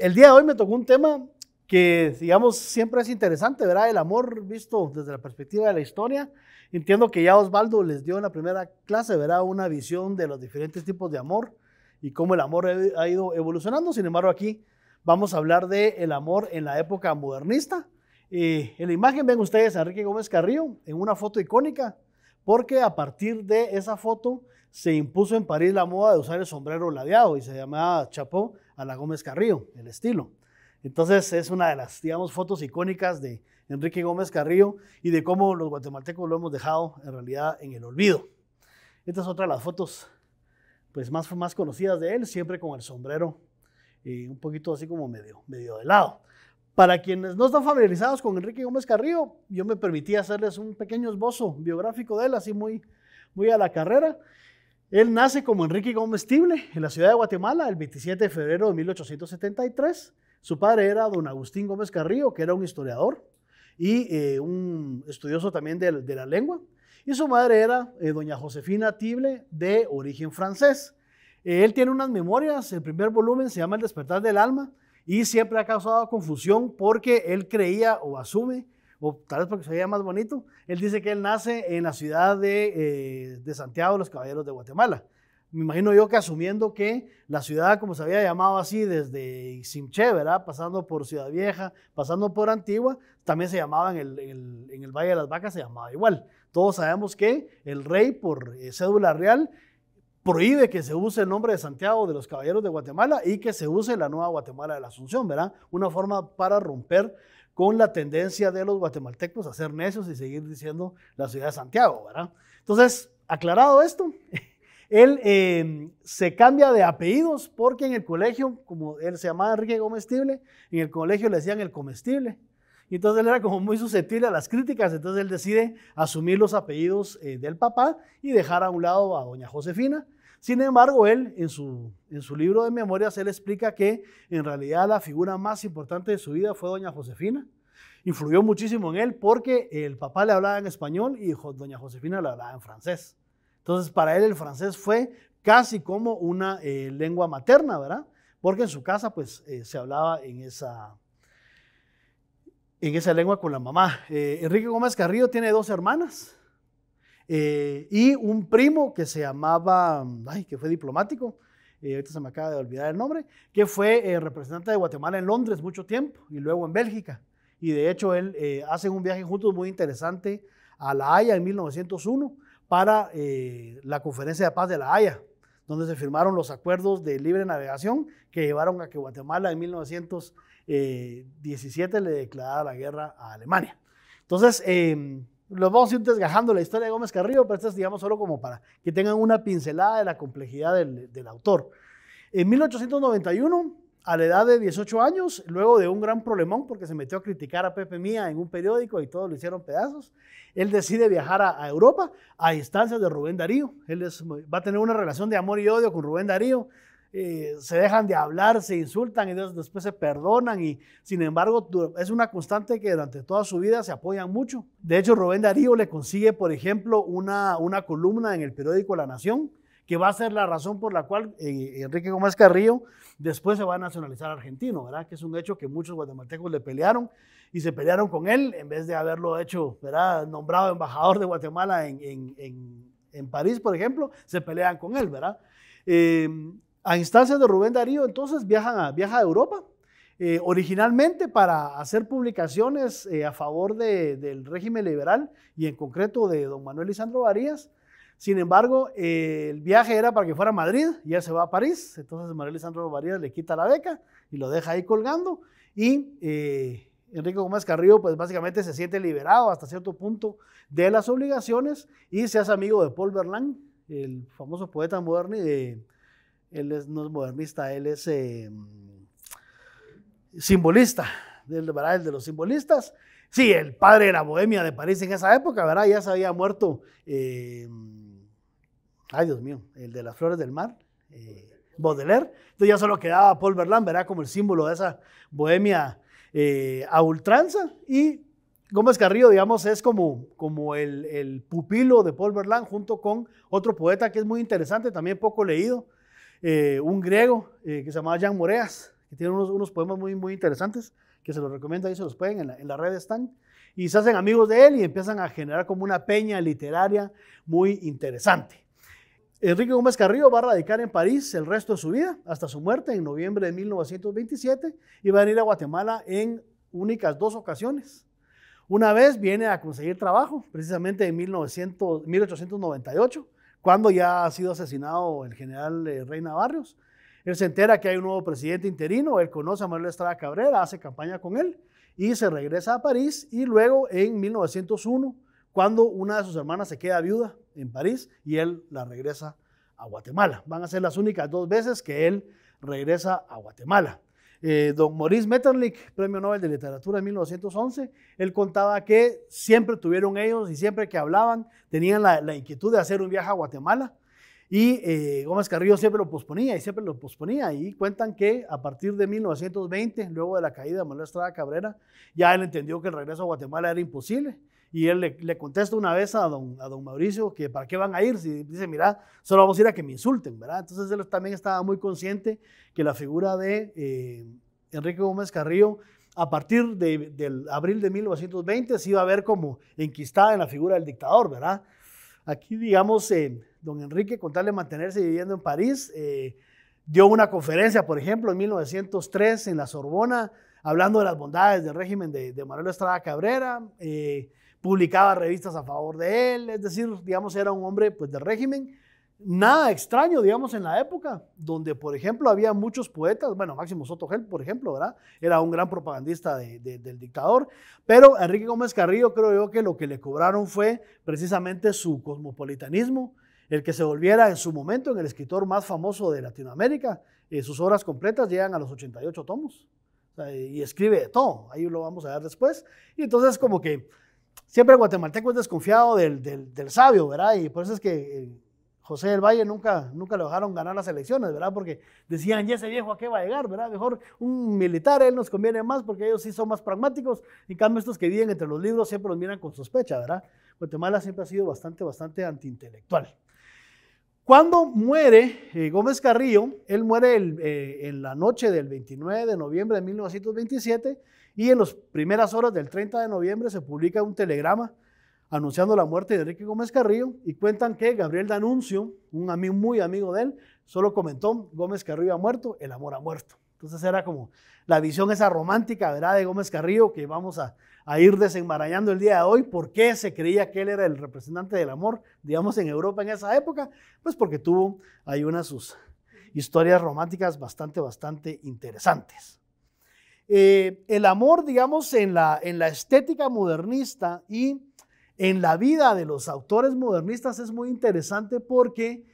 el día de hoy me tocó un tema que, digamos, siempre es interesante, ¿verdad? El amor visto desde la perspectiva de la historia. Entiendo que ya Osvaldo les dio en la primera clase, ¿verdad? Una visión de los diferentes tipos de amor y cómo el amor ha ido evolucionando. Sin embargo, aquí vamos a hablar de el amor en la época modernista. Eh, en la imagen ven ustedes a Enrique Gómez Carrillo en una foto icónica, porque a partir de esa foto se impuso en París la moda de usar el sombrero ladeado y se llamaba chapó a la Gómez Carrillo, el estilo. Entonces es una de las, digamos, fotos icónicas de Enrique Gómez Carrillo y de cómo los guatemaltecos lo hemos dejado en realidad en el olvido. Esta es otra de las fotos pues, más, más conocidas de él, siempre con el sombrero y eh, un poquito así como medio, medio de lado. Para quienes no están familiarizados con Enrique Gómez Carrillo, yo me permití hacerles un pequeño esbozo biográfico de él, así muy, muy a la carrera. Él nace como Enrique Gómez Tible en la ciudad de Guatemala el 27 de febrero de 1873. Su padre era don Agustín Gómez Carrillo, que era un historiador y eh, un estudioso también de, la lengua. Y su madre era eh, doña Josefina Tible, de origen francés. Eh, él tiene unas memorias, el primer volumen se llama El despertar del alma, y siempre ha causado confusión porque él creía o asume o tal vez porque se veía más bonito. Él dice que él nace en la ciudad de, eh, Santiago de los Caballeros de Guatemala. Me imagino yo que asumiendo que la ciudad, como se había llamado así desde Simche, ¿verdad? Pasando por Ciudad Vieja, pasando por Antigua, también se llamaba en el, Valle de las Vacas, se llamaba igual. Todos sabemos que el rey, por eh, cédula real, prohíbe que se use el nombre de Santiago de los Caballeros de Guatemala y que se use la nueva Guatemala de la Asunción, ¿verdad? Una forma para romper con la tendencia de los guatemaltecos a ser necios y seguir diciendo la ciudad de Santiago, ¿verdad? Entonces, aclarado esto, él em, se cambia de apellidos porque en el colegio, como él se llamaba Enrique Comestible, en el colegio le decían el comestible. Y entonces él era como muy susceptible a las críticas, entonces él decide asumir los apellidos eh, del papá y dejar a un lado a doña Josefina, sin embargo, él en su, en su libro de memorias, él explica que en realidad la figura más importante de su vida fue doña Josefina. Influyó muchísimo en él porque el papá le hablaba en español y doña Josefina le hablaba en francés. Entonces, para él el francés fue casi como una eh, lengua materna, ¿verdad? Porque en su casa pues eh, se hablaba en esa, en esa lengua con la mamá. Eh, Enrique Gómez Carrillo tiene dos hermanas, eh, y un primo que se llamaba, mm, ay, que fue diplomático, eh, ahorita se me acaba de olvidar el nombre, que fue eh, representante de Guatemala en Londres mucho tiempo y luego en Bélgica. Y de hecho, él hace un viaje juntos muy interesante a La Haya en 1901 para la Conferencia de Paz de La Haya, donde se firmaron los acuerdos de libre navegación que llevaron a que Guatemala en 1917 le declarara la guerra a Alemania. Entonces, em, los vamos a ir desgajando la historia de Gómez Carrillo, pero esto es, digamos, solo como para que tengan una pincelada de la complejidad del, autor. En 1891, a la edad de 18 años, luego de un gran problemón, porque se metió a criticar a Pepe Mía en un periódico y todos lo hicieron pedazos, él decide viajar a, Europa a instancias de Rubén Darío. Él va a tener una relación de amor y odio con Rubén Darío. Eh, se dejan de hablar, se insultan y después se perdonan y sin embargo es una constante que durante toda su vida se apoyan mucho. De hecho, Rubén Darío le consigue, por ejemplo, una, una columna en el periódico La Nación que va a ser la razón por la cual eh, Enrique Gómez Carrillo después se va a nacionalizar argentino, ¿verdad? Que es un hecho que muchos guatemaltecos le pelearon y se pelearon con él en vez de haberlo hecho, ¿verdad? Nombrado embajador de Guatemala en, París, por ejemplo, se pelean con él, ¿verdad? Eh, a instancias de Rubén Darío, entonces viaja viaja a Europa, eh, originalmente para hacer publicaciones eh, a favor del régimen liberal y en concreto de don Manuel Lisandro Varías. Sin embargo, eh, el viaje era para que fuera a Madrid, ya se va a París, entonces Manuel Lisandro Varías le quita la beca y lo deja ahí colgando y... Enrique Gómez Carrillo, pues básicamente se siente liberado hasta cierto punto de las obligaciones y se hace amigo de Paul Verlaine, el famoso poeta moderno, y de, él es, no es modernista, él es em, simbolista, del, ¿verdad? El de los simbolistas. Sí, el padre de la bohemia de París en esa época, ¿verdad? Ya se había muerto, em, ay Dios mío, el de las flores del mar, eh, Baudelaire. Entonces ya solo quedaba Paul Verlaine, ¿verdad? Como el símbolo de esa bohemia eh, a ultranza. Y Gómez Carrillo, digamos, es como, como el, el, pupilo de Paul Verlaine junto con otro poeta que es muy interesante, también poco leído, eh, un griego eh, que se llamaba Jean Moreas, que tiene unos, poemas muy, muy interesantes, que se los recomiendo, y se los pueden, en la, en la red están, y se hacen amigos de él y empiezan a generar como una peña literaria muy interesante. Enrique Gómez Carrillo va a radicar en París el resto de su vida, hasta su muerte en noviembre de 1927, y va a venir a Guatemala en únicas dos ocasiones. Una vez viene a conseguir trabajo, precisamente en 1900, 1898, cuando ya ha sido asesinado el general eh, Reina Barrios. Él se entera que hay un nuevo presidente interino, él conoce a Manuel Estrada Cabrera, hace campaña con él y se regresa a París y luego en 1901, cuando una de sus hermanas se queda viuda en París y él la regresa a Guatemala. Van a ser las únicas dos veces que él regresa a Guatemala. Eh, don Maurice Metternich, Premio Nobel de Literatura en 1911, él contaba que siempre tuvieron ellos y siempre que hablaban tenían la, inquietud de hacer un viaje a Guatemala. Y eh, Gómez Carrillo siempre lo posponía y siempre lo posponía. Y cuentan que a partir de 1920, luego de la caída de Manuel Estrada Cabrera, ya él entendió que el regreso a Guatemala era imposible y él le, contesta una vez a don, a don Mauricio que para qué van a ir, si dice, mira, solo vamos a ir a que me insulten, ¿verdad? Entonces él también estaba muy consciente que la figura de eh, Enrique Gómez Carrillo, a partir de, del abril de 1920, se iba a ver como enquistada en la figura del dictador, ¿verdad? Aquí, digamos, en eh, don Enrique, con tal de mantenerse viviendo en París, eh, dio una conferencia, por ejemplo, en 1903 en la Sorbona, hablando de las bondades del régimen de, Manuel Estrada Cabrera. Eh, publicaba revistas a favor de él, es decir, digamos, era un hombre pues, de régimen. Nada extraño, digamos, en la época, donde, por ejemplo, había muchos poetas, bueno, Máximo Soto Gel, por ejemplo, ¿verdad? Era un gran propagandista del dictador, pero Enrique Gómez Carrillo creo yo que lo que le cobraron fue precisamente su cosmopolitanismo, el que se volviera en su momento en el escritor más famoso de Latinoamérica. Eh, sus obras completas llegan a los 88 tomos y escribe todo, ahí lo vamos a ver después. Y entonces como que siempre el guatemalteco es desconfiado del, sabio, ¿verdad? Y por eso es que eh, José del Valle nunca, nunca dejaron ganar las elecciones, ¿verdad? Porque decían, ya ese viejo a qué va a llegar, ¿verdad? Mejor un militar, él nos conviene más porque ellos sí son más pragmáticos. En cambio, estos que viven entre los libros siempre los miran con sospecha, ¿verdad? Guatemala siempre ha sido bastante, bastante antiintelectual. Cuando muere eh, Gómez Carrillo, él muere eh, en la noche del 29 de noviembre de 1927 y en las primeras horas del 30 de noviembre se publica un telegrama anunciando la muerte de Enrique Gómez Carrillo y cuentan que Gabriel Danuncio, un amigo muy amigo de él, solo comentó, Gómez Carrillo ha muerto, el amor ha muerto. Entonces era como la visión esa romántica, ¿verdad?, de Gómez Carrillo que vamos a, ir desenmarañando el día de hoy. ¿Por qué se creía que él era el representante del amor, digamos, en Europa en esa época? Pues porque tuvo ahí unas sus historias románticas bastante, bastante interesantes. Eh, el amor, digamos, en la, en la estética modernista y en la vida de los autores modernistas es muy interesante porque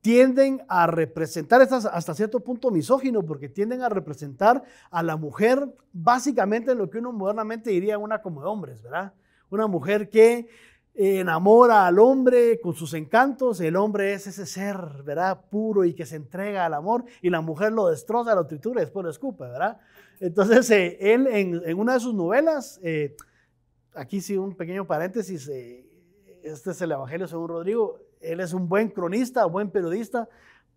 tienden a representar, hasta cierto punto misógino, porque tienden a representar a la mujer básicamente en lo que uno modernamente diría una como de hombres, ¿verdad? Una mujer que enamora al hombre con sus encantos, el hombre es ese ser, ¿verdad? Puro y que se entrega al amor, y la mujer lo destroza, lo tritura y después lo ¿verdad? Entonces, eh, él en, una de sus novelas, eh, aquí sí un pequeño paréntesis, eh, este es el Evangelio según Rodrigo, él es un buen cronista, buen periodista,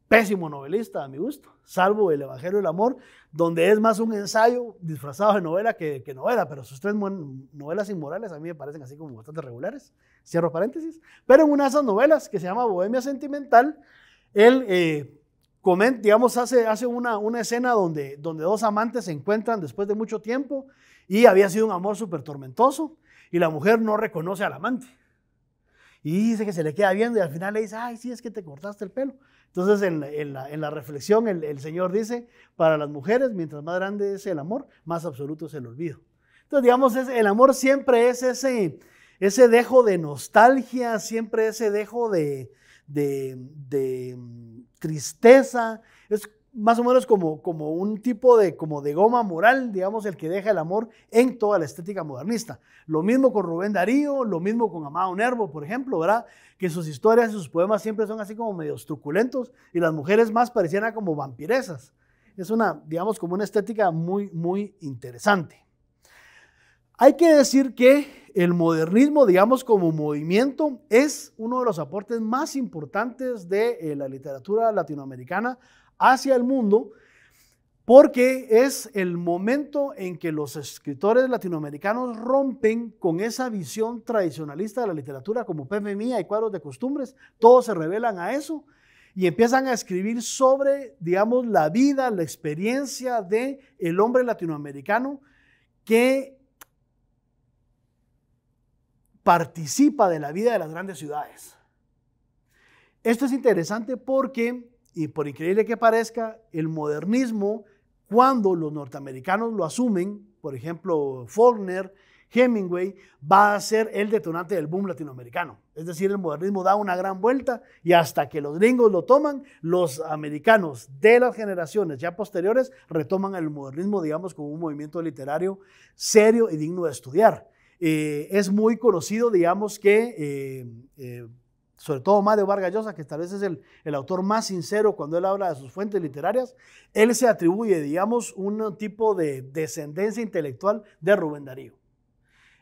pésimo novelista a mi gusto, salvo El Evangelio del Amor, donde es más un ensayo disfrazado de novela que, novela, pero sus tres novelas inmorales a mí me parecen así como bastante regulares, cierro paréntesis, pero en una de esas novelas que se llama Bohemia Sentimental, él eh, digamos, hace, una, escena donde, donde dos amantes se encuentran después de mucho tiempo y había sido un amor súper tormentoso y la mujer no reconoce al amante. Y dice que se le queda viendo y al final le dice, ay, sí, es que te cortaste el pelo. Entonces, en la, reflexión, el, Señor dice, para las mujeres, mientras más grande es el amor, más absoluto es el olvido. Entonces, digamos, es, el amor siempre es ese, ese dejo de nostalgia, siempre ese dejo de, de, mm, tristeza. Es más o menos como, como un tipo de, como de goma moral, digamos, el que deja el amor en toda la estética modernista. Lo mismo con Rubén Darío, lo mismo con Amado Nervo, por ejemplo, ¿verdad? Que sus historias y sus poemas siempre son así como medios truculentos y las mujeres más parecieran como vampiresas. Es una, digamos, como una estética muy, muy interesante. Hay que decir que el modernismo, digamos, como movimiento, es uno de los aportes más importantes de eh, la literatura latinoamericana hacia el mundo, porque es el momento en que los escritores latinoamericanos rompen con esa visión tradicionalista de la literatura, como Pepe Mía y cuadros de costumbres, todos se revelan a eso y empiezan a escribir sobre, digamos, la vida, la experiencia de el hombre latinoamericano que participa de la vida de las grandes ciudades. Esto es interesante porque y por increíble que parezca, el modernismo, cuando los norteamericanos lo asumen, por ejemplo, Faulkner, Hemingway, va a ser el detonante del boom latinoamericano. Es decir, el modernismo da una gran vuelta y hasta que los gringos lo toman, los americanos de las generaciones ya posteriores retoman el modernismo, digamos, como un movimiento literario serio y digno de estudiar. Eh, es muy conocido, digamos, que eh, eh, sobre todo Mario Vargas Llosa, que tal vez es el, autor más sincero cuando él habla de sus fuentes literarias, él se atribuye, digamos, un tipo de descendencia intelectual de Rubén Darío.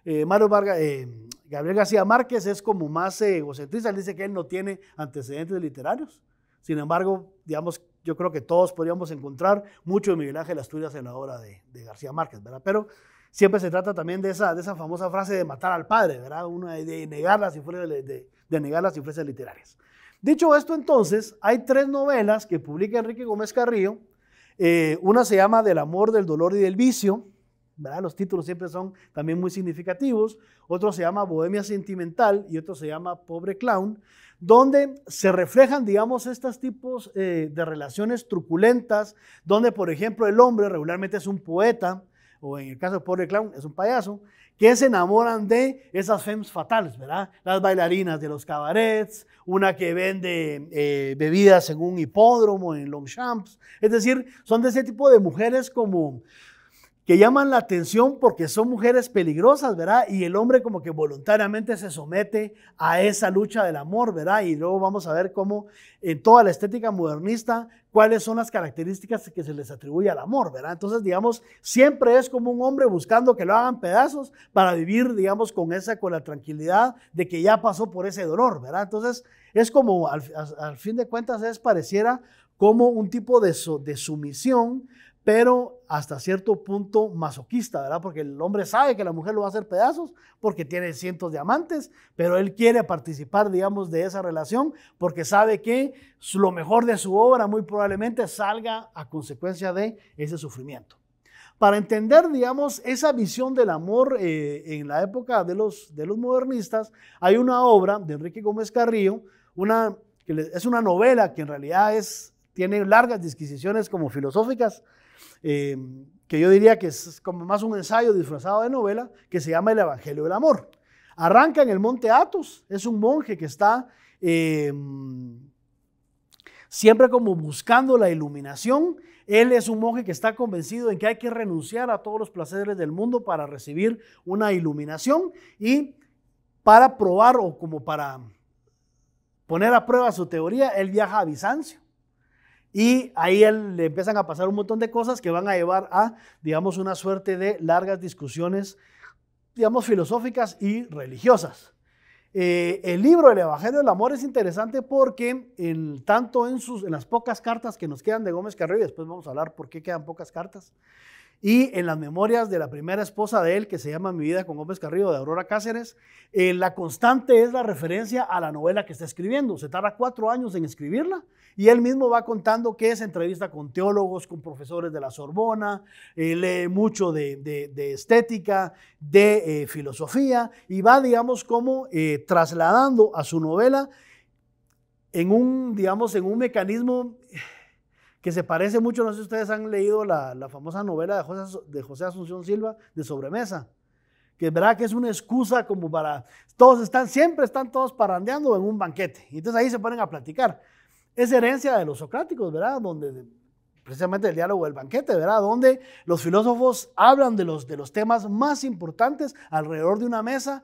Eh, Mario Vargas, eh, Gabriel García Márquez es como más egocentrista, él dice que él no tiene antecedentes literarios. Sin embargo, digamos, yo creo que todos podríamos encontrar mucho de Miguel Ángel Asturias en la obra de, de García Márquez, ¿verdad? Pero siempre se trata también de esa, de esa famosa frase de matar al padre, ¿verdad? Una de negar las influencias, de, de negar las literarias. Dicho esto, entonces, hay tres novelas que publica Enrique Gómez Carrillo. Eh, una se llama Del amor, del dolor y del vicio. ¿verdad? Los títulos siempre son también muy significativos. Otro se llama Bohemia Sentimental y otro se llama Pobre Clown, donde se reflejan, digamos, estos tipos eh, de relaciones truculentas, donde, por ejemplo, el hombre regularmente es un poeta, o en el caso de Pobre Clown, es un payaso, que se enamoran de esas femmes fatales, ¿verdad? Las bailarinas de los cabarets, una que vende eh, bebidas en un hipódromo, en Longchamps. Es decir, son de ese tipo de mujeres como que llaman la atención porque son mujeres peligrosas, ¿verdad? Y el hombre como que voluntariamente se somete a esa lucha del amor, ¿verdad? Y luego vamos a ver cómo en toda la estética modernista, cuáles son las características que se les atribuye al amor, ¿verdad? Entonces, digamos, siempre es como un hombre buscando que lo hagan pedazos para vivir, digamos, con esa, con la tranquilidad de que ya pasó por ese dolor, ¿verdad? Entonces, es como, al, fin de cuentas, es pareciera como un tipo de, de sumisión pero hasta cierto punto masoquista, ¿verdad? Porque el hombre sabe que la mujer lo va a hacer pedazos porque tiene cientos de amantes, pero él quiere participar, digamos, de esa relación porque sabe que lo mejor de su obra muy probablemente salga a consecuencia de ese sufrimiento. Para entender, digamos, esa visión del amor eh, en la época de los, de los modernistas, hay una obra de Enrique Gómez Carrillo, una, que es una novela que en realidad es, tiene largas disquisiciones como filosóficas, eh, que yo diría que es como más un ensayo disfrazado de novela, que se llama El Evangelio del Amor. Arranca en el monte Athos, es un monje que está eh, siempre como buscando la iluminación. Él es un monje que está convencido en que hay que renunciar a todos los placeres del mundo para recibir una iluminación y para probar o como para poner a prueba su teoría, él viaja a Bizancio y ahí le empiezan a pasar un montón de cosas que van a llevar a, digamos, una suerte de largas discusiones, digamos, filosóficas y religiosas. Eh, el libro El Evangelio del Amor es interesante porque en, tanto en, sus, en las pocas cartas que nos quedan de Gómez Carrillo, después vamos a hablar por qué quedan pocas cartas, y en las memorias de la primera esposa de él, que se llama Mi vida con Gómez Carrillo, de Aurora Cáceres, eh, la constante es la referencia a la novela que está escribiendo. Se tarda cuatro años en escribirla y él mismo va contando que es entrevista con teólogos, con profesores de la Sorbona, eh, lee mucho de, estética, de eh, filosofía y va, digamos, como trasladando a su novela en un, digamos, en un mecanismo que se parece mucho, no sé si ustedes han leído la, famosa novela de José, de José, Asunción Silva de sobremesa, que es verdad que es una excusa como para, todos están, siempre están todos parandeando en un banquete, y entonces ahí se ponen a platicar. Es herencia de los socráticos, ¿verdad? Donde precisamente el diálogo del banquete, ¿verdad? Donde los filósofos hablan de los, de los temas más importantes alrededor de una mesa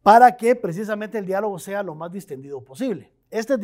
para que precisamente el diálogo sea lo más distendido posible. Este,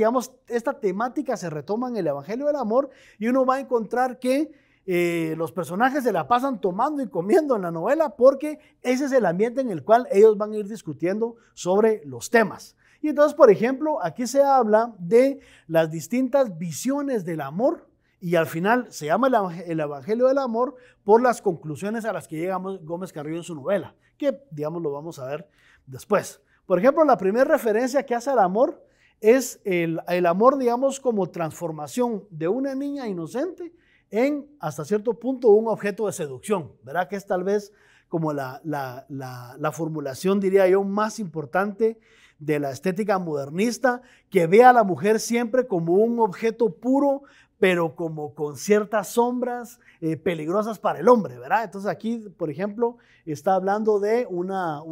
esta temática se retoma en el Evangelio del Amor y uno va a encontrar que eh, los personajes se la pasan tomando y comiendo en la novela porque ese es el ambiente en el cual ellos van a ir discutiendo sobre los temas. Y entonces, por ejemplo, aquí se habla de las distintas visiones del amor y al final se llama el Evangelio del Amor por las conclusiones a las que llega Gómez Carrillo en su novela, que digamos lo vamos a ver después. Por ejemplo, la primera referencia que hace al amor es el, amor, digamos, como transformación de una niña inocente en, hasta cierto punto, un objeto de seducción, ¿verdad? Que es tal vez como la, formulación, diría yo, más importante de la estética modernista, que ve a la mujer siempre como un objeto puro, pero como con ciertas sombras eh, peligrosas para el hombre, ¿verdad? Entonces aquí, por ejemplo, está hablando de una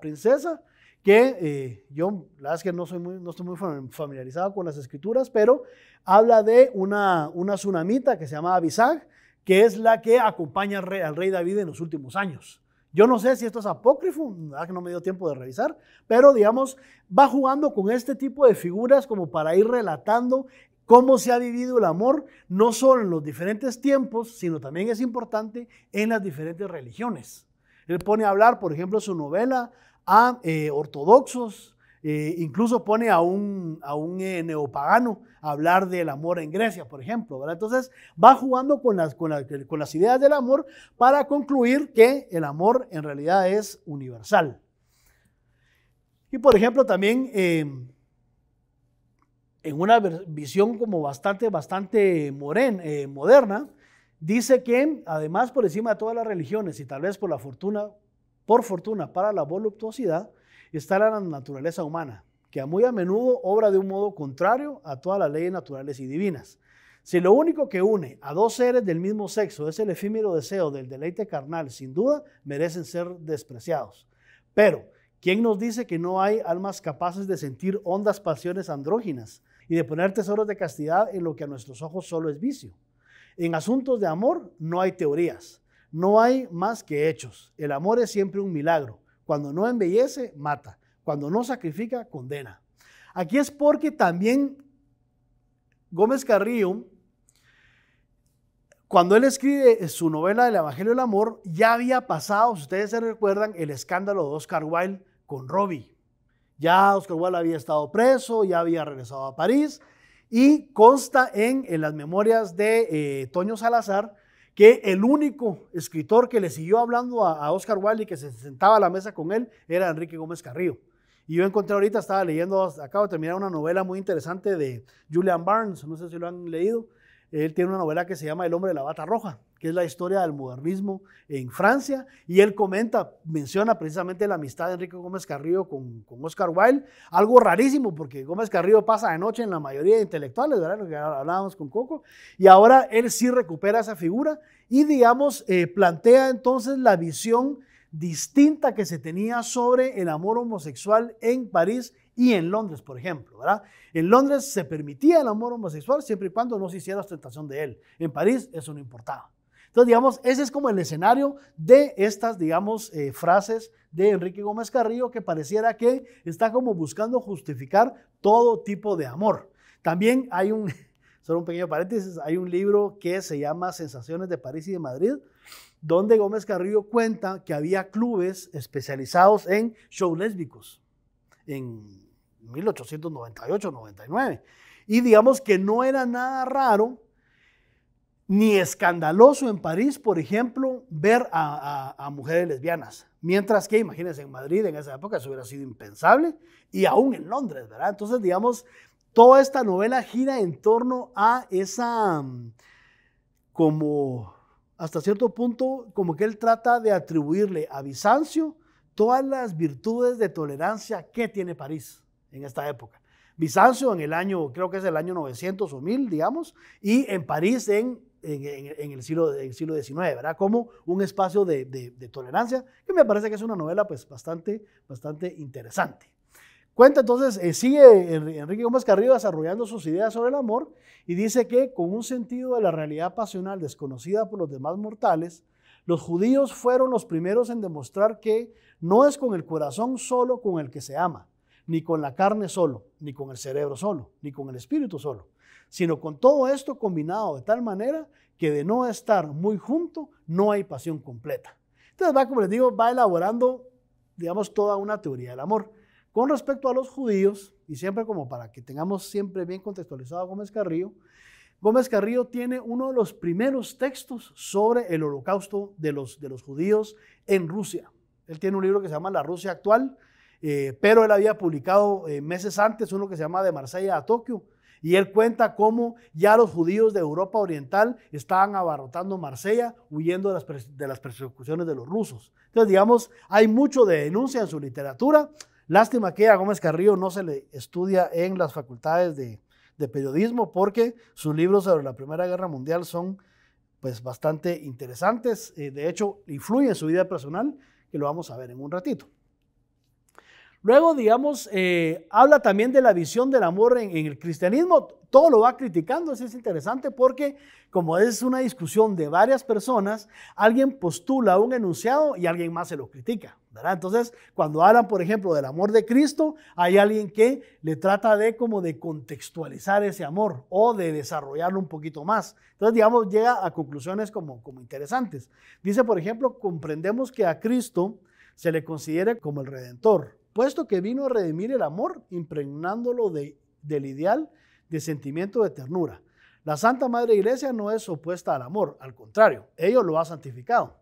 princesa que eh, yo, la verdad es que no, soy no estoy muy familiarizado con las escrituras, pero habla de una, una tsunamita que se llama Abisag, que es la que acompaña al rey, David en los últimos años. Yo no sé si esto es apócrifo, ¿verdad? que no me dio tiempo de revisar, pero digamos, va jugando con este tipo de figuras como para ir relatando cómo se ha vivido el amor, no solo en los diferentes tiempos, sino también es importante en las diferentes religiones. Él pone a hablar, por ejemplo, su novela a eh, ortodoxos, eh, incluso pone a un, a un eh, neopagano a hablar del amor en Grecia, por ejemplo. Entonces va jugando con las, con, las ideas del amor para concluir que el amor en realidad es universal. Y por ejemplo también em, en una visión como bastante, bastante moderna, dice que además por encima de todas las religiones y tal vez por la fortuna por fortuna, para la voluptuosidad está la naturaleza humana, que a muy a menudo obra de un modo contrario a todas las leyes naturales y divinas. Si lo único que une a dos seres del mismo sexo es el efímero deseo del deleite carnal, sin duda merecen ser despreciados. Pero, ¿quién nos dice que no hay almas capaces de sentir hondas pasiones andróginas y de poner tesoros de castidad en lo que a nuestros ojos solo es vicio? En asuntos de amor no hay teorías. No hay más que hechos. El amor es siempre un milagro. Cuando no embellece, mata. Cuando no sacrifica, condena. Aquí es porque también Gómez Carrillo, cuando él escribe su novela del Evangelio del Amor, ya había pasado, si ustedes se recuerdan, el escándalo de Oscar Wilde con Robbie. Ya Oscar Wilde había estado preso, ya había regresado a París y consta en, las memorias de eh, Toño Salazar que el único escritor que le siguió hablando a, Oscar Wilde y que se sentaba a la mesa con él era Enrique Gómez Carrillo. Y yo encontré ahorita, estaba leyendo, acabo de terminar una novela muy interesante de Julian Barnes, no sé si lo han leído. Él tiene una novela que se llama El hombre de la bata roja que es la historia del modernismo en Francia, y él comenta, menciona precisamente la amistad de Enrique Gómez Carrillo con, con Oscar Wilde, algo rarísimo porque Gómez Carrillo pasa de noche en la mayoría de intelectuales, ¿verdad? Lo que hablábamos con Coco, y ahora él sí recupera esa figura y, digamos, eh, plantea entonces la visión distinta que se tenía sobre el amor homosexual en París y en Londres, por ejemplo, ¿verdad? En Londres se permitía el amor homosexual siempre y cuando no se hiciera ostentación de él. En París eso no importaba. Entonces, digamos, ese es como el escenario de estas, digamos, eh, frases de Enrique Gómez Carrillo que pareciera que está como buscando justificar todo tipo de amor. También hay un, solo un pequeño paréntesis, hay un libro que se llama Sensaciones de París y de Madrid, donde Gómez Carrillo cuenta que había clubes especializados en show lésbicos en 1898-99. Y digamos que no era nada raro ni escandaloso en París, por ejemplo, ver a, mujeres lesbianas. Mientras que, imagínense, en Madrid en esa época eso hubiera sido impensable y aún en Londres, ¿verdad? Entonces, digamos, toda esta novela gira en torno a esa, mm, como, hasta cierto punto, como que él trata de atribuirle a Bizancio todas las virtudes de tolerancia que tiene París en esta época. Bizancio en el año, creo que es el año 900 o 1000, digamos, y en París en en, el, siglo, siglo XIX, ¿verdad? Como un espacio de, tolerancia, que me parece que es una novela pues bastante, bastante interesante. Cuenta entonces, eh, sigue Enrique Gómez Carrillo desarrollando sus ideas sobre el amor y dice que con un sentido de la realidad pasional desconocida por los demás mortales, los judíos fueron los primeros en demostrar que no es con el corazón solo con el que se ama, ni con la carne solo, ni con el cerebro solo, ni con el espíritu solo, sino con todo esto combinado de tal manera que de no estar muy junto no hay pasión completa. Entonces va, como les digo, va elaborando, digamos, toda una teoría del amor. Con respecto a los judíos, y siempre como para que tengamos siempre bien contextualizado a Gómez Carrillo, Gómez Carrillo tiene uno de los primeros textos sobre el holocausto de los, de los judíos en Rusia. Él tiene un libro que se llama La Rusia Actual, eh, pero él había publicado eh, meses antes uno que se llama De Marsella a Tokio, y él cuenta cómo ya los judíos de Europa Oriental estaban abarrotando Marsella, huyendo de las, persecuciones de los rusos. Entonces, digamos, hay mucho de denuncia en su literatura. Lástima que a Gómez Carrillo no se le estudia en las facultades de, periodismo porque sus libros sobre la Primera Guerra Mundial son pues bastante interesantes, eh, de hecho influye en su vida personal, que lo vamos a ver en un ratito. Luego, digamos, eh, habla también de la visión del amor en, el cristianismo. Todo lo va criticando, eso es interesante porque como es una discusión de varias personas, alguien postula un enunciado y alguien más se lo critica. ¿verdad? Entonces, cuando hablan, por ejemplo, del amor de Cristo, hay alguien que le trata de como de contextualizar ese amor o de desarrollarlo un poquito más. Entonces, digamos, llega a conclusiones como, como interesantes. Dice, por ejemplo, comprendemos que a Cristo se le considere como el redentor puesto que vino a redimir el amor, impregnándolo de, del ideal de sentimiento de ternura. La Santa Madre Iglesia no es opuesta al amor, al contrario, ella lo ha santificado,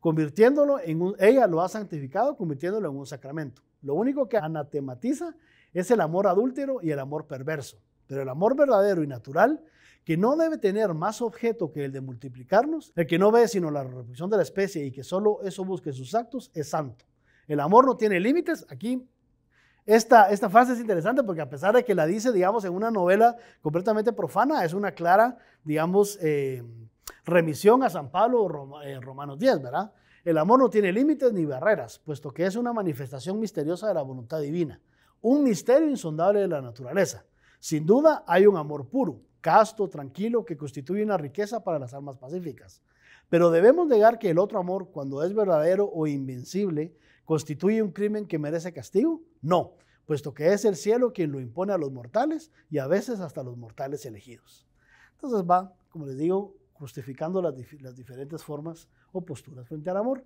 convirtiéndolo en un, ella lo ha santificado, convirtiéndolo en un sacramento. Lo único que anatematiza es el amor adúltero y el amor perverso, pero el amor verdadero y natural, que no debe tener más objeto que el de multiplicarnos, el que no ve sino la reproducción de la especie y que solo eso busque sus actos, es santo. El amor no tiene límites. Aquí esta, esta frase es interesante porque a pesar de que la dice, digamos, en una novela completamente profana, es una clara, digamos, eh, remisión a San Pablo o eh, Romanos 10, ¿verdad? El amor no tiene límites ni barreras, puesto que es una manifestación misteriosa de la voluntad divina, un misterio insondable de la naturaleza. Sin duda hay un amor puro, casto, tranquilo, que constituye una riqueza para las almas pacíficas. Pero debemos negar que el otro amor, cuando es verdadero o invencible, ¿Constituye un crimen que merece castigo? No, puesto que es el cielo quien lo impone a los mortales y a veces hasta a los mortales elegidos. Entonces va, como les digo, justificando las, diferentes formas o posturas frente al amor.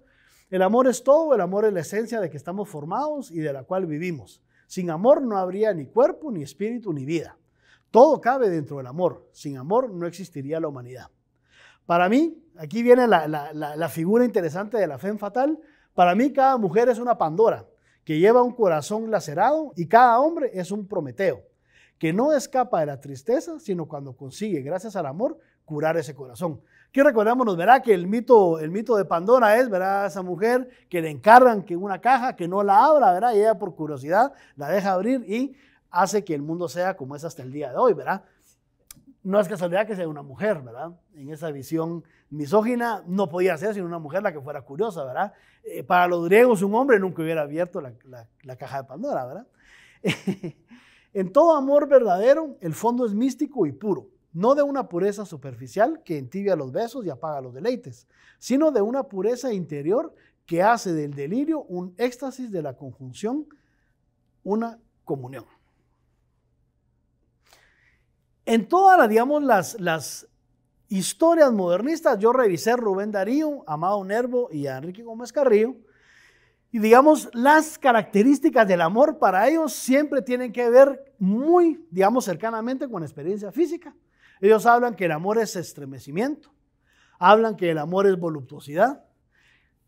El amor es todo, el amor es la esencia de que estamos formados y de la cual vivimos. Sin amor no habría ni cuerpo, ni espíritu, ni vida. Todo cabe dentro del amor. Sin amor no existiría la humanidad. Para mí, aquí viene la, la figura interesante de la fe en fatal, para mí cada mujer es una Pandora que lleva un corazón lacerado y cada hombre es un Prometeo que no escapa de la tristeza, sino cuando consigue, gracias al amor, curar ese corazón. Que recordémonos, ¿verdad?, que el mito, el mito de Pandora es, ¿verdad?, esa mujer que le encargan que una caja que no la abra, ¿verdad?, y ella por curiosidad la deja abrir y hace que el mundo sea como es hasta el día de hoy, ¿verdad?, no es casualidad que sea una mujer, ¿verdad? En esa visión misógina no podía ser sino una mujer la que fuera curiosa, ¿verdad? Eh, para los griegos un hombre nunca hubiera abierto la, la caja de Pandora, ¿verdad? en todo amor verdadero el fondo es místico y puro, no de una pureza superficial que entibia los besos y apaga los deleites, sino de una pureza interior que hace del delirio un éxtasis de la conjunción, una comunión. En todas las, digamos, las, historias modernistas, yo revisé Rubén Darío, Amado Nervo y a Enrique Gómez Carrillo, y digamos, las características del amor para ellos siempre tienen que ver muy, digamos, cercanamente con experiencia física. Ellos hablan que el amor es estremecimiento, hablan que el amor es voluptuosidad,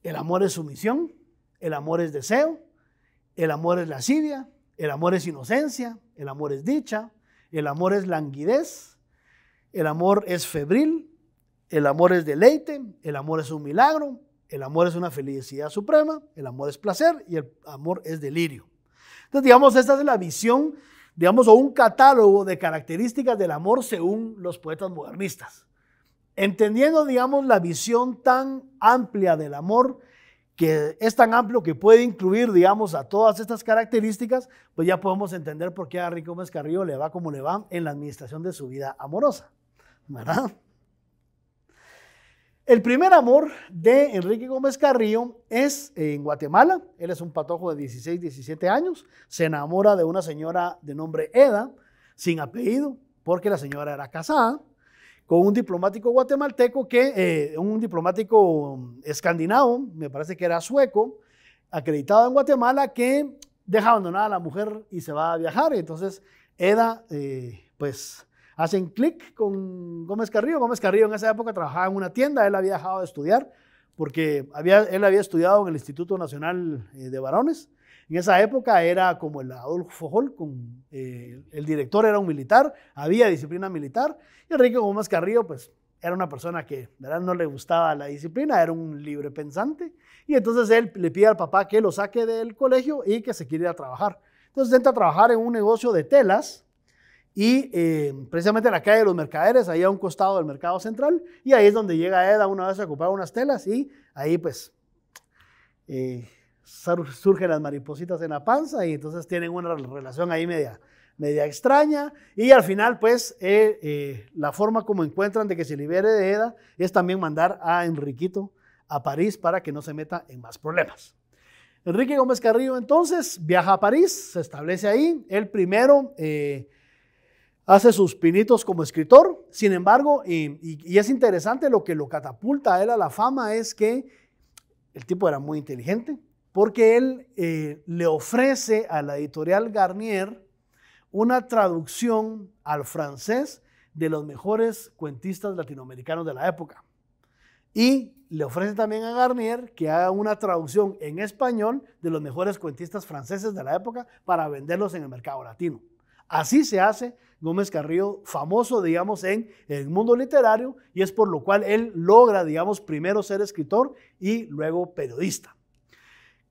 el amor es sumisión, el amor es deseo, el amor es lascivia, el amor es inocencia, el amor es dicha, el amor es languidez, el amor es febril, el amor es deleite, el amor es un milagro, el amor es una felicidad suprema, el amor es placer y el amor es delirio. Entonces, digamos, esta es la visión, digamos, o un catálogo de características del amor según los poetas modernistas. Entendiendo, digamos, la visión tan amplia del amor, que es tan amplio que puede incluir, digamos, a todas estas características, pues ya podemos entender por qué a Rico Gómez Carrillo le va como le va en la administración de su vida amorosa, ¿verdad? El primer amor de Enrique Gómez Carrillo es eh, en Guatemala. Él es un patojo de 16, 17 años. Se enamora de una señora de nombre Eda, sin apellido, porque la señora era casada con un diplomático guatemalteco que, eh, un diplomático escandinavo, me parece que era sueco, acreditado en Guatemala, que deja abandonada a la mujer y se va a viajar. Entonces, Eda, eh, pues, hacen clic con Gómez Carrillo. Gómez Carrillo en esa época trabajaba en una tienda, él había dejado de estudiar porque había, él había estudiado en el Instituto Nacional eh, de Varones en esa época era como el Adolfo Holcomb, eh, el director era un militar, había disciplina militar, y Enrique Gómez Carrillo, pues era una persona que ¿verdad? no le gustaba la disciplina, era un libre pensante, y entonces él le pide al papá que lo saque del colegio y que se quiera ir a trabajar. Entonces entra a trabajar en un negocio de telas, y eh, precisamente en la calle de los mercaderes, ahí a un costado del mercado central, y ahí es donde llega Eda una vez a ocupar unas telas y ahí pues eh, surgen las maripositas en la panza y entonces tienen una relación ahí media, media extraña. Y al final, pues, eh, eh, la forma como encuentran de que se libere de Eda es también mandar a Enriquito a París para que no se meta en más problemas. Enrique Gómez Carrillo entonces viaja a París, se establece ahí. Él primero eh, hace sus pinitos como escritor, sin embargo, y, es interesante lo que lo catapulta a él a la fama es que el tipo era muy inteligente, porque él eh, le ofrece a la editorial Garnier una traducción al francés de los mejores cuentistas latinoamericanos de la época. Y le ofrece también a Garnier que haga una traducción en español de los mejores cuentistas franceses de la época para venderlos en el mercado latino. Así se hace Gómez Carrillo famoso, digamos, en el mundo literario y es por lo cual él logra, digamos, primero ser escritor y luego periodista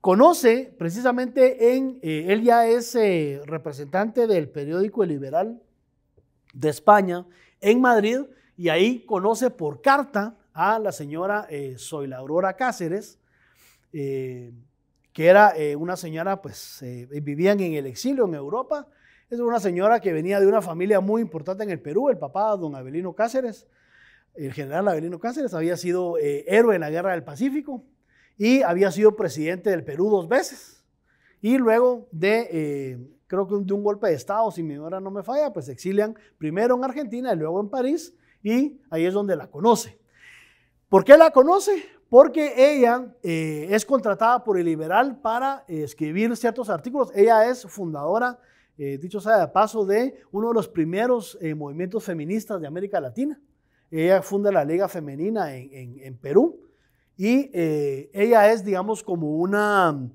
conoce precisamente en, eh, él ya es eh, representante del periódico Liberal de España en Madrid y ahí conoce por carta a la señora soy eh, Aurora Cáceres, que era una señora, pues vivían en el exilio en Europa, es una señora que venía de una familia muy importante en el Perú, el papá don Abelino Cáceres, el general Abelino Cáceres había sido héroe en la Guerra del Pacífico, y había sido presidente del Perú dos veces. Y luego de, eh, creo que de un golpe de Estado, si mi memoria no me falla, pues se exilian primero en Argentina y luego en París, y ahí es donde la conoce. ¿Por qué la conoce? Porque ella eh, es contratada por el liberal para eh, escribir ciertos artículos. Ella es fundadora, dicho sea de paso, de uno de los primeros movimientos feministas de América Latina. Ella funda la Liga Femenina en Perú y eh, ella es, digamos, como una...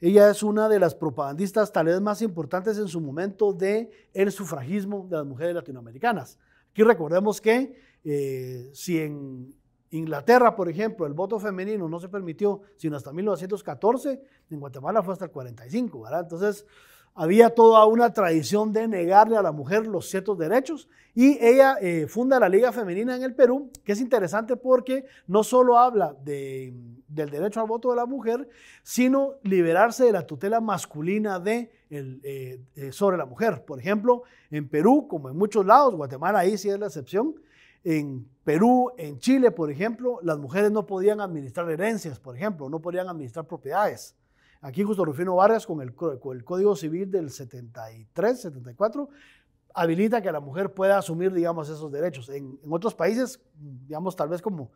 Ella es una de las propagandistas tal vez más importantes en su momento del el sufragismo de las mujeres latinoamericanas. Aquí recordemos que eh, si en Inglaterra, por ejemplo, el voto femenino no se permitió sino hasta 1914, en Guatemala fue hasta el 45, ¿verdad? Entonces, había toda una tradición de negarle a la mujer los ciertos derechos y ella eh, funda la Liga Femenina en el Perú, que es interesante porque no solo habla del derecho al voto de la mujer, sino liberarse de la tutela masculina eh, eh, sobre la mujer. Por ejemplo, en Perú, como en muchos lados, Guatemala ahí sí es la excepción, en Perú, en Chile, por ejemplo, las mujeres no podían administrar herencias, por ejemplo, no podían administrar propiedades. Aquí Justo Rufino Vargas, con el, Código Civil del 73, 74, habilita que la mujer pueda asumir, digamos, esos derechos. En, otros países, digamos, tal vez como,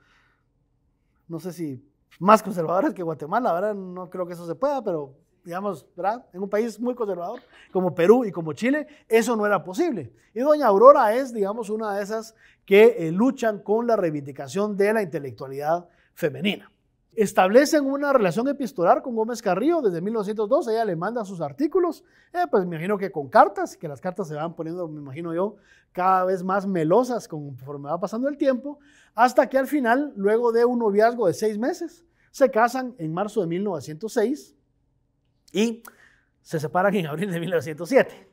no sé si más conservadores que Guatemala, verdad no creo que eso se pueda, pero digamos, ¿verdad? En un país muy conservador como Perú y como Chile, eso no era posible. Y doña Aurora es, digamos, una de esas que eh, luchan con la reivindicación de la intelectualidad femenina establecen una relación epistolar con Gómez Carrillo desde 1902, Ella le manda sus artículos, eh, pues me imagino que con cartas, que las cartas se van poniendo, me imagino yo, cada vez más melosas conforme va pasando el tiempo, hasta que al final, luego de un noviazgo de seis meses, se casan en marzo de 1906 y se separan en abril de 1907.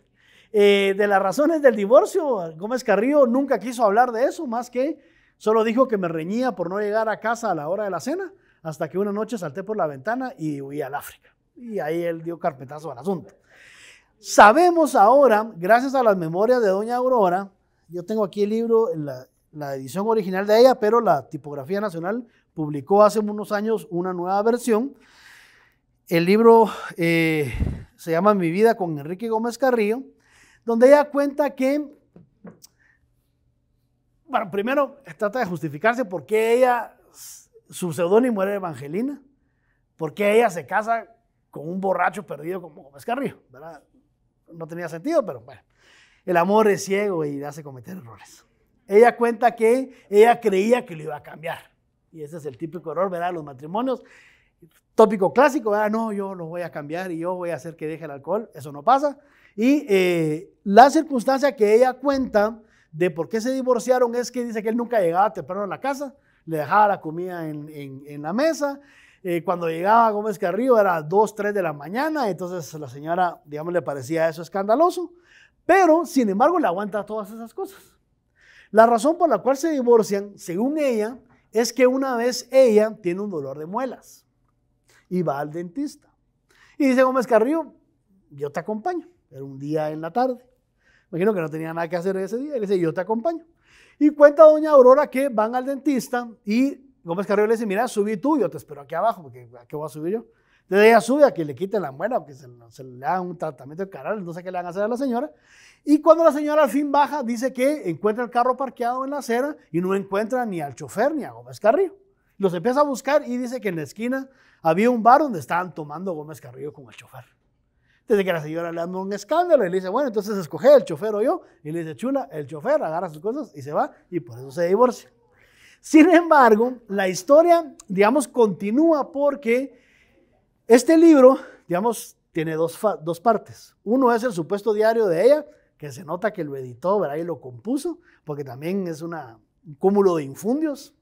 Eh, de las razones del divorcio, Gómez Carrillo nunca quiso hablar de eso, más que solo dijo que me reñía por no llegar a casa a la hora de la cena hasta que una noche salté por la ventana y huí al África. Y ahí él dio carpetazo al asunto. Sabemos ahora, gracias a las memorias de Doña Aurora, yo tengo aquí el libro, la, la edición original de ella, pero la Tipografía Nacional publicó hace unos años una nueva versión. El libro eh, se llama Mi vida con Enrique Gómez Carrillo, donde ella cuenta que, bueno, primero trata de justificarse por qué ella su pseudónimo era Evangelina, porque ella se casa con un borracho perdido como Gómez Carrillo, ¿verdad? No tenía sentido, pero bueno. El amor es ciego y hace cometer errores. Ella cuenta que ella creía que lo iba a cambiar. Y ese es el típico error, ¿verdad? Los matrimonios. Tópico clásico, Ah No, yo lo voy a cambiar y yo voy a hacer que deje el alcohol. Eso no pasa. Y eh, la circunstancia que ella cuenta de por qué se divorciaron es que dice que él nunca llegaba temprano a la casa, le dejaba la comida en, la mesa. Eh, cuando llegaba Gómez Carrillo era 2, 3 de la mañana, entonces la señora, digamos, le parecía eso escandaloso, pero sin embargo le aguanta todas esas cosas. La razón por la cual se divorcian, según ella, es que una vez ella tiene un dolor de muelas y va al dentista. Y dice Gómez Carrillo, yo te acompaño. Era un día en la tarde. Imagino que no tenía nada que hacer ese día. le dice, yo te acompaño. Y cuenta doña Aurora que van al dentista y Gómez Carrillo le dice, mira, subí tú, yo te espero aquí abajo, porque ¿a qué voy a subir yo. Entonces ella sube a que le quiten la muela, porque se, se le haga un tratamiento de canal, no sé qué le van a hacer a la señora. Y cuando la señora al fin baja, dice que encuentra el carro parqueado en la acera y no encuentra ni al chofer ni a Gómez Carrillo. Los empieza a buscar y dice que en la esquina había un bar donde estaban tomando Gómez Carrillo con el chofer. Desde que la señora le anda un escándalo y le dice, bueno, entonces escoge el chofer o yo. Y le dice, chula, el chofer agarra sus cosas y se va y por eso se divorcia. Sin embargo, la historia, digamos, continúa porque este libro, digamos, tiene dos, partes. Uno es el supuesto diario de ella, que se nota que lo editó, ¿verdad? Y lo compuso, porque también es un cúmulo de infundios.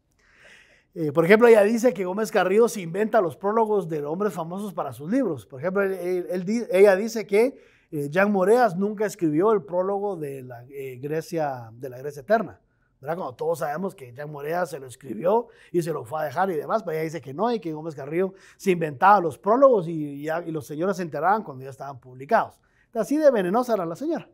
Eh, por ejemplo, ella dice que Gómez Carrillo se inventa los prólogos de hombres famosos para sus libros. Por ejemplo, ella dice que eh, Jean Moreas nunca escribió el prólogo de la, eh, Grecia, de la Grecia eterna. ¿verdad? Cuando todos sabemos que Jean Moreas se lo escribió y se lo fue a dejar y demás, pero ella dice que no y que Gómez Carrillo se inventaba los prólogos y, y los señores se enteraban cuando ya estaban publicados. Así de venenosa era la señora.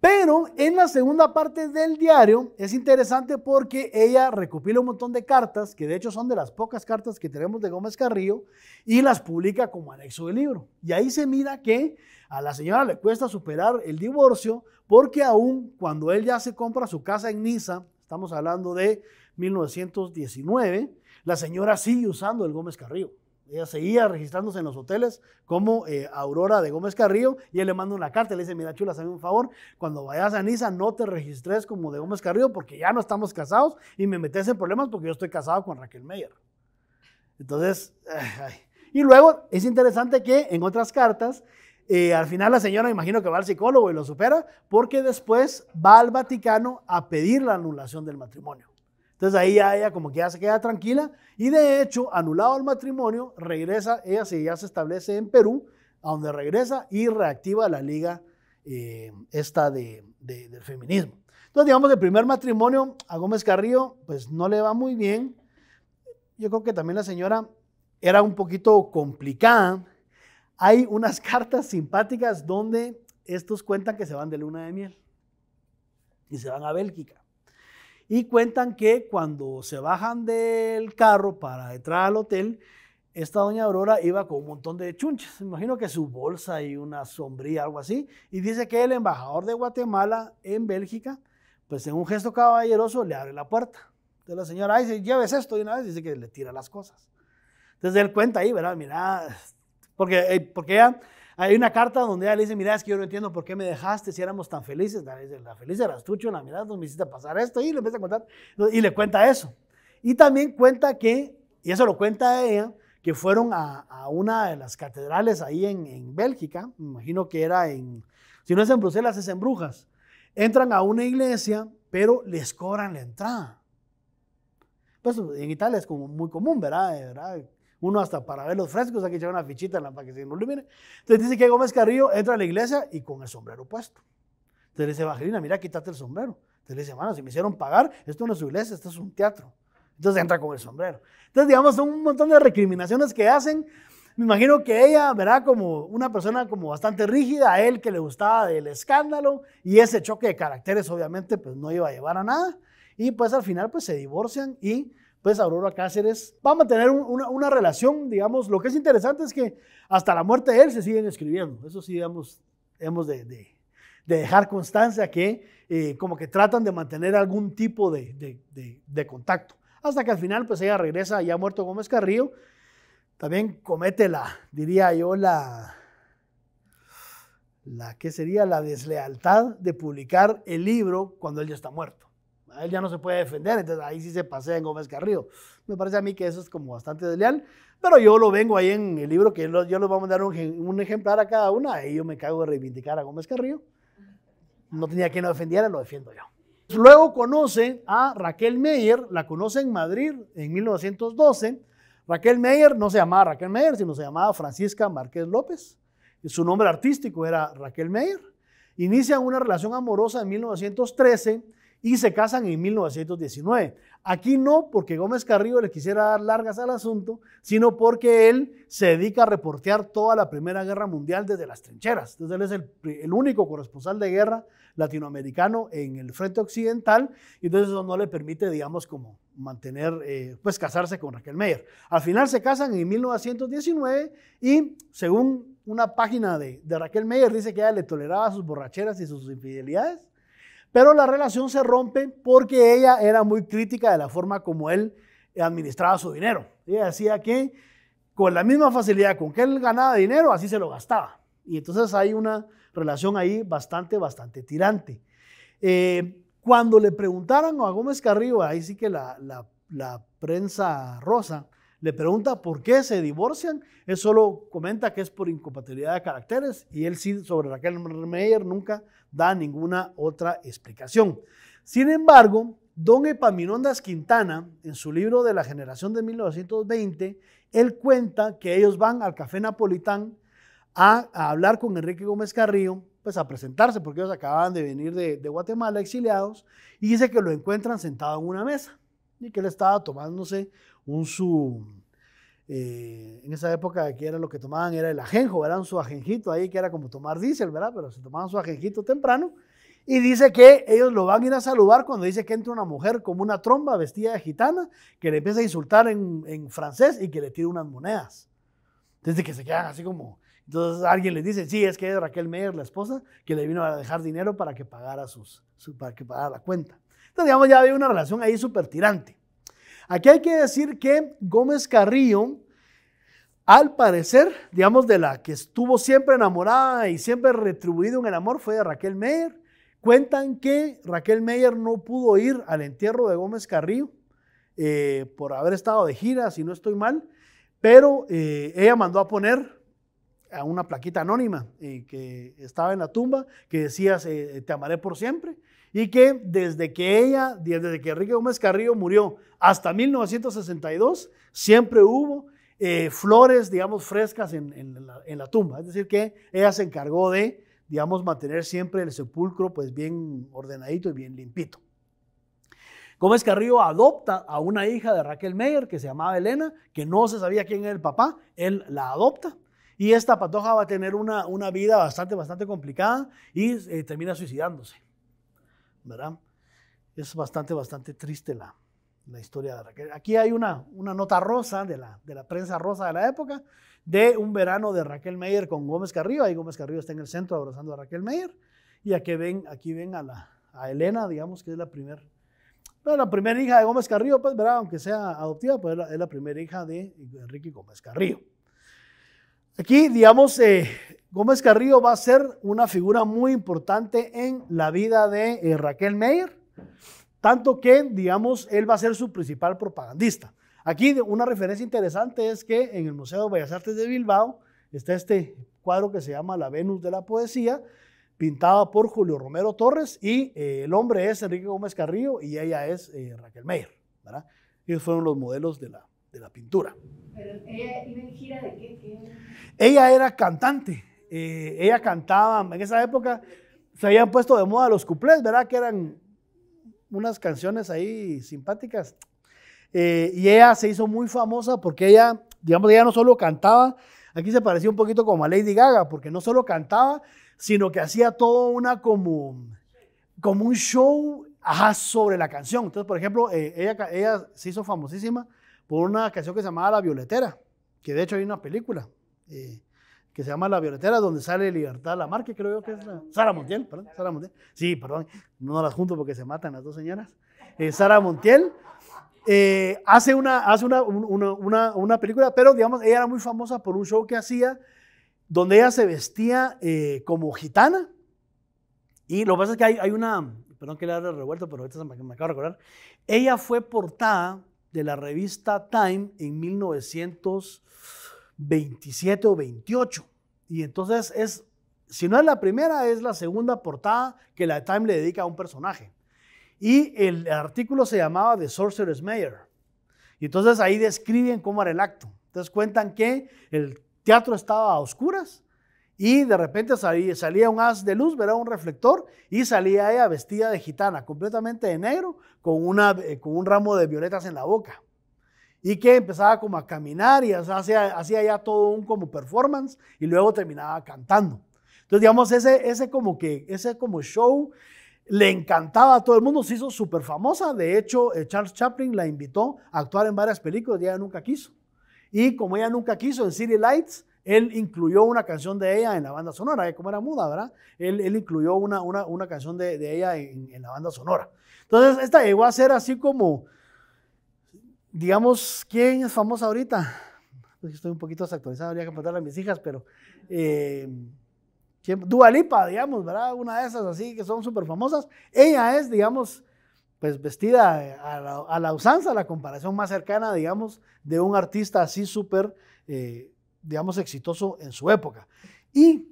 Pero en la segunda parte del diario es interesante porque ella recopila un montón de cartas, que de hecho son de las pocas cartas que tenemos de Gómez Carrillo, y las publica como anexo del libro. Y ahí se mira que a la señora le cuesta superar el divorcio porque aún cuando él ya se compra su casa en Niza, estamos hablando de 1919, la señora sigue usando el Gómez Carrillo. Ella seguía registrándose en los hoteles como eh, Aurora de Gómez Carrillo y él le manda una carta, le dice, mira chula, hazme un favor, cuando vayas a Niza no te registres como de Gómez Carrillo porque ya no estamos casados y me metes en problemas porque yo estoy casado con Raquel Meyer. Entonces, y luego es interesante que en otras cartas, eh, al final la señora imagino que va al psicólogo y lo supera porque después va al Vaticano a pedir la anulación del matrimonio. Entonces ahí ya ella como que ya se queda tranquila y de hecho, anulado el matrimonio, regresa, ella se, ya se establece en Perú, a donde regresa y reactiva la liga eh, esta de, del feminismo. Entonces digamos, el primer matrimonio a Gómez Carrillo pues no le va muy bien. Yo creo que también la señora era un poquito complicada. Hay unas cartas simpáticas donde estos cuentan que se van de luna de miel y se van a Bélgica. Y cuentan que cuando se bajan del carro para entrar al hotel, esta doña Aurora iba con un montón de chunches, imagino que su bolsa y una sombría, algo así, y dice que el embajador de Guatemala en Bélgica, pues en un gesto caballeroso le abre la puerta. Entonces la señora dice, lleves esto y una vez dice que le tira las cosas. Entonces él cuenta ahí, ¿verdad? Mira, porque, eh, porque hay una carta donde ella le dice, mira, es que yo no entiendo por qué me dejaste si éramos tan felices. La, la feliz eras tú, chula, mira, nos me hiciste pasar esto y le empieza a contar. Y le cuenta eso. Y también cuenta que, y eso lo cuenta ella, que fueron a, una de las catedrales ahí en, Bélgica, me imagino que era en, si no es en Bruselas, es en Brujas. Entran a una iglesia, pero les cobran la entrada. Pues en Italia es como muy común, ¿verdad? ¿verdad? Uno hasta para ver los frescos hay que una fichita en la, para que se ilumine. Entonces dice que Gómez Carrillo entra a la iglesia y con el sombrero puesto. Entonces dice, Evangelina, mira, quítate el sombrero. Entonces le dice, hermano, si me hicieron pagar, esto no es su iglesia, esto es un teatro. Entonces entra con el sombrero. Entonces, digamos, son un montón de recriminaciones que hacen. Me imagino que ella, verá, como una persona como bastante rígida, a él que le gustaba del escándalo y ese choque de caracteres obviamente pues no iba a llevar a nada. Y pues al final pues se divorcian y pues Aurora Cáceres va a mantener una, relación, digamos, lo que es interesante es que hasta la muerte de él se siguen escribiendo, eso sí, digamos, hemos de, dejar constancia que eh, como que tratan de mantener algún tipo de, contacto, hasta que al final pues ella regresa ya muerto Gómez Carrillo, también comete la, diría yo, la, la que sería la deslealtad de publicar el libro cuando él ya está muerto él ya no se puede defender, entonces ahí sí se pasea en Gómez Carrillo. Me parece a mí que eso es como bastante desleal, pero yo lo vengo ahí en el libro, que yo, les voy a mandar un, un, ejemplar a cada una, y yo me cago de reivindicar a Gómez Carrillo. No tenía quien lo defendiera, lo defiendo yo. Luego conoce a Raquel Meyer, la conoce en Madrid en 1912. Raquel Meyer no se llamaba Raquel Meyer, sino se llamaba Francisca Márquez López. Su nombre artístico era Raquel Meyer. Inician una relación amorosa en 1913 y se casan en 1919. Aquí no porque Gómez Carrillo le quisiera dar largas al asunto, sino porque él se dedica a reportear toda la Primera Guerra Mundial desde las trincheras. Entonces él es el, único corresponsal de guerra latinoamericano en el frente occidental y entonces eso no le permite, digamos, como mantener, eh, pues casarse con Raquel Meyer. Al final se casan en 1919 y según una página de, de Raquel Meyer dice que ella le toleraba sus borracheras y sus infidelidades pero la relación se rompe porque ella era muy crítica de la forma como él administraba su dinero. Ella decía que con la misma facilidad con que él ganaba dinero, así se lo gastaba. Y entonces hay una relación ahí bastante, bastante tirante. Eh, cuando le preguntaron a Gómez Carrillo, ahí sí que la prensa rosa le pregunta por qué se divorcian, él solo comenta que es por incompatibilidad de caracteres y él sí sobre Raquel Meyer nunca da ninguna otra explicación. Sin embargo, don Epaminondas Quintana, en su libro de la generación de 1920, él cuenta que ellos van al Café Napolitán a, hablar con Enrique Gómez Carrillo, pues a presentarse, porque ellos acababan de venir de, de Guatemala exiliados, y dice que lo encuentran sentado en una mesa y que él estaba tomándose un su... Eh, en esa época que era lo que tomaban era el ajenjo, eran su ajenjito ahí, que era como tomar diésel, ¿verdad? Pero se tomaban su ajenjito temprano. Y dice que ellos lo van a ir a saludar cuando dice que entra una mujer como una tromba vestida de gitana, que le empieza a insultar en, francés y que le tira unas monedas. Desde que se quedan así como... Entonces alguien les dice, sí, es que es Raquel Meyer, la esposa, que le vino a dejar dinero para que pagara, sus, para que pagara la cuenta. Entonces, digamos, ya había una relación ahí súper tirante. Aquí hay que decir que Gómez Carrillo, al parecer, digamos, de la que estuvo siempre enamorada y siempre retribuido en el amor fue de Raquel Meyer. Cuentan que Raquel Meyer no pudo ir al entierro de Gómez Carrillo eh, por haber estado de gira, si no estoy mal, pero eh, ella mandó a poner a una plaquita anónima eh, que estaba en la tumba que decía te amaré por siempre y que desde que ella, desde que Enrique Gómez Carrillo murió hasta 1962, siempre hubo eh, flores, digamos, frescas en, la, tumba. Es decir, que ella se encargó de, digamos, mantener siempre el sepulcro pues bien ordenadito y bien limpito. Gómez Carrillo adopta a una hija de Raquel Meyer que se llamaba Elena, que no se sabía quién era el papá, él la adopta. Y esta patoja va a tener una, vida bastante, bastante complicada y eh, termina suicidándose. Es bastante, bastante triste la, la historia de Raquel. Aquí hay una, una nota rosa de la, de la prensa rosa de la época, de un verano de Raquel Meyer con Gómez Carrillo. Ahí Gómez Carrillo está en el centro abrazando a Raquel Meyer. Y aquí ven, aquí ven a, la, Elena, digamos que es la primera la primera hija de Gómez Carrillo, pues, ¿verdad? aunque sea adoptiva, pues es la primera hija de Enrique Gómez Carrillo. Aquí, digamos, eh, Gómez Carrillo va a ser una figura muy importante en la vida de eh, Raquel Meyer, tanto que, digamos, él va a ser su principal propagandista. Aquí una referencia interesante es que en el Museo de Bellas Artes de Bilbao está este cuadro que se llama La Venus de la Poesía, pintada por Julio Romero Torres y eh, el hombre es Enrique Gómez Carrillo y ella es Raquel Meyer. ¿verdad? Ellos fueron los modelos de la pintura ella iba en gira de Ella era cantante. Eh, ella cantaba, en esa época se habían puesto de moda los cuplés, ¿verdad? Que eran unas canciones ahí simpáticas. Eh, y ella se hizo muy famosa porque ella, digamos, ella no solo cantaba, aquí se parecía un poquito como a Lady Gaga, porque no solo cantaba, sino que hacía todo una como, como un show sobre la canción. Entonces, por ejemplo, eh, ella, ella se hizo famosísima por una canción que se llamaba La Violetera, que de hecho hay una película eh, que se llama La Violetera, donde sale Libertad Lamarque, creo yo que es la... Sara Montiel, perdón, Sara Montiel. Sí, perdón, no las junto porque se matan las dos señoras. Eh, Sara Montiel eh, hace, una, hace una, una, una, película, pero digamos, ella era muy famosa por un show que hacía donde ella se vestía como gitana. Y lo que pasa es que hay, hay una, perdón que le haya revuelto, pero ahorita me, me acabo de recordar, ella fue portada de la revista Time en 1927 o 28. Y entonces es, si no es la primera, es la segunda portada que la Time le dedica a un personaje. Y el artículo se llamaba The Sorcerer's Mayor. Y entonces ahí describen cómo era el acto. Entonces cuentan que el teatro estaba a oscuras, y de repente salía, un haz de luz, ¿verdad? un reflector, y salía ella vestida de gitana, completamente de negro, con, eh, un ramo de violetas en la boca. Y que empezaba como a caminar y hacía, ya todo un como performance y luego terminaba cantando. Entonces, digamos, ese, ese, como, que, ese como show le encantaba a todo el mundo, se hizo súper famosa. De hecho, eh, Charles Chaplin la invitó a actuar en varias películas y ella nunca quiso. Y como ella nunca quiso en City Lights, él incluyó una canción de ella en la banda sonora, eh, como era muda, ¿verdad? Él, incluyó una, una, canción de, ella en, la banda sonora. Entonces, esta llegó a ser así como, digamos, ¿quién es famosa ahorita? Estoy un poquito desactualizado, habría que preguntarle a mis hijas, pero... Eh, Dualipa, digamos, ¿verdad? Una de esas así que son súper famosas. Ella es, digamos, pues vestida a la, usanza, la comparación más cercana, digamos, de un artista así súper eh, digamos, exitoso en su época. Y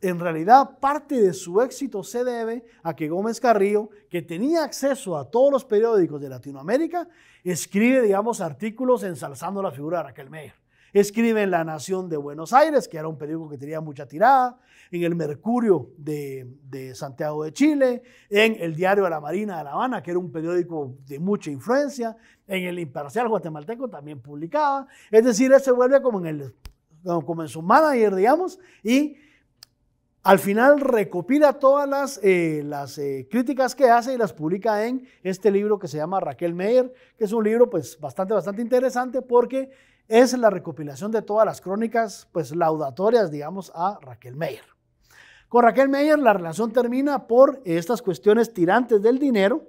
en realidad parte de su éxito se debe a que Gómez Carrillo, que tenía acceso a todos los periódicos de Latinoamérica, escribe, digamos, artículos ensalzando la figura de Raquel Meyer escribe en La Nación de Buenos Aires, que era un periódico que tenía mucha tirada, en el Mercurio de, Santiago de Chile, en el Diario de la Marina de La Habana, que era un periódico de mucha influencia, en el Imparcial Guatemalteco también publicaba. Es decir, él se vuelve como en, el, como en su manager, digamos, y al final recopila todas las, eh, las eh, críticas que hace y las publica en este libro que se llama Raquel Meyer, que es un libro pues bastante, bastante interesante porque es la recopilación de todas las crónicas, pues laudatorias, digamos, a Raquel Meyer. Con Raquel Meyer la relación termina por estas cuestiones tirantes del dinero,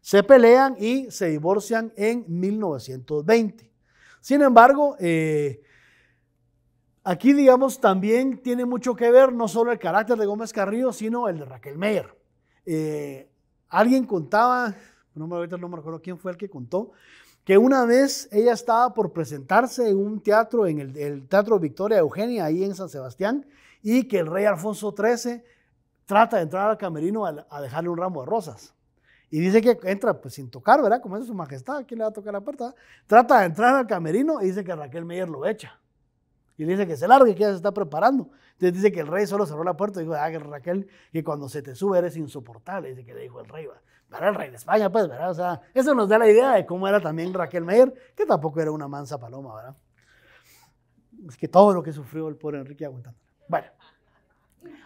se pelean y se divorcian en 1920. Sin embargo, eh, aquí, digamos, también tiene mucho que ver no solo el carácter de Gómez Carrillo, sino el de Raquel Meyer. Eh, alguien contaba, me, ahorita no me acuerdo quién fue el que contó, que una vez ella estaba por presentarse en un teatro, en el, Teatro Victoria Eugenia, ahí en San Sebastián, y que el rey Alfonso XIII trata de entrar al camerino a, dejarle un ramo de rosas. Y dice que entra pues sin tocar, ¿verdad? Como es su majestad, ¿quién le va a tocar la puerta? Trata de entrar al camerino y dice que Raquel Meyer lo echa. Y le dice que se largue, que ya se está preparando. Entonces dice que el rey solo cerró la puerta y dijo, ah, Raquel, que cuando se te sube eres insoportable. Dice que le dijo el rey, va. Para el rey de España, pues, ¿verdad? O sea, eso nos da la idea de cómo era también Raquel Meyer, que tampoco era una mansa paloma, ¿verdad? Es que todo lo que sufrió el pobre Enrique aguantándola. Bueno,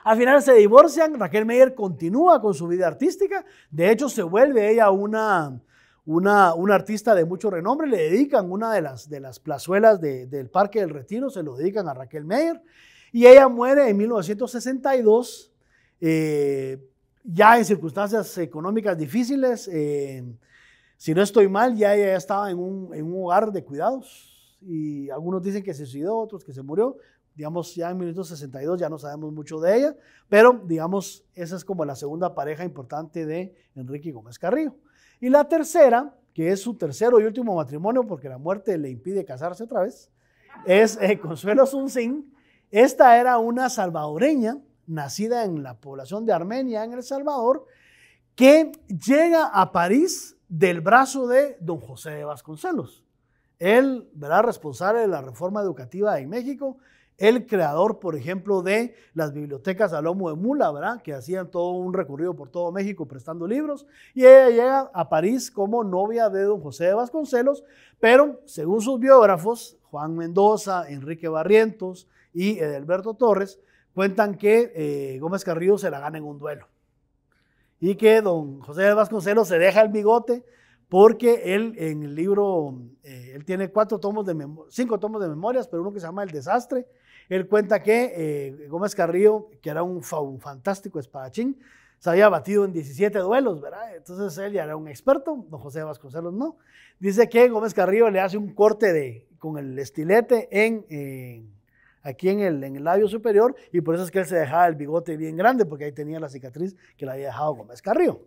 al final se divorcian, Raquel Meyer continúa con su vida artística, de hecho se vuelve ella una, una, una artista de mucho renombre, le dedican una de las, de las plazuelas del Parque del Retiro, se lo dedican a Raquel Meyer, y ella muere en 1962. Eh, ya en circunstancias económicas difíciles, eh, si no estoy mal, ya ella estaba en un, en hogar de cuidados y algunos dicen que se suicidó, otros que se murió. Digamos, ya en 1962 ya no sabemos mucho de ella, pero digamos, esa es como la segunda pareja importante de Enrique Gómez Carrillo. Y la tercera, que es su tercero y último matrimonio, porque la muerte le impide casarse otra vez, es eh, Consuelo Sunsin. Esta era una salvadoreña nacida en la población de Armenia, en El Salvador, que llega a París del brazo de don José de Vasconcelos. Él, ¿verdad? responsable de la reforma educativa en México, el creador, por ejemplo, de las bibliotecas Alomo de mula, ¿verdad? Que hacían todo un recorrido por todo México prestando libros. Y ella llega a París como novia de don José de Vasconcelos, pero según sus biógrafos, Juan Mendoza, Enrique Barrientos y Edelberto Torres, cuentan que eh, Gómez Carrillo se la gana en un duelo. Y que don José Vasconcelos se deja el bigote porque él en el libro, eh, él tiene tomos de cinco tomos de memorias, pero uno que se llama El Desastre. Él cuenta que eh, Gómez Carrillo, que era un, fantástico espadachín, se había batido en 17 duelos, ¿verdad? Entonces él ya era un experto, don José Vasconcelos no. Dice que Gómez Carrillo le hace un corte de, con el estilete en aquí en el, en el labio superior, y por eso es que él se dejaba el bigote bien grande, porque ahí tenía la cicatriz que le había dejado Gómez Carrillo.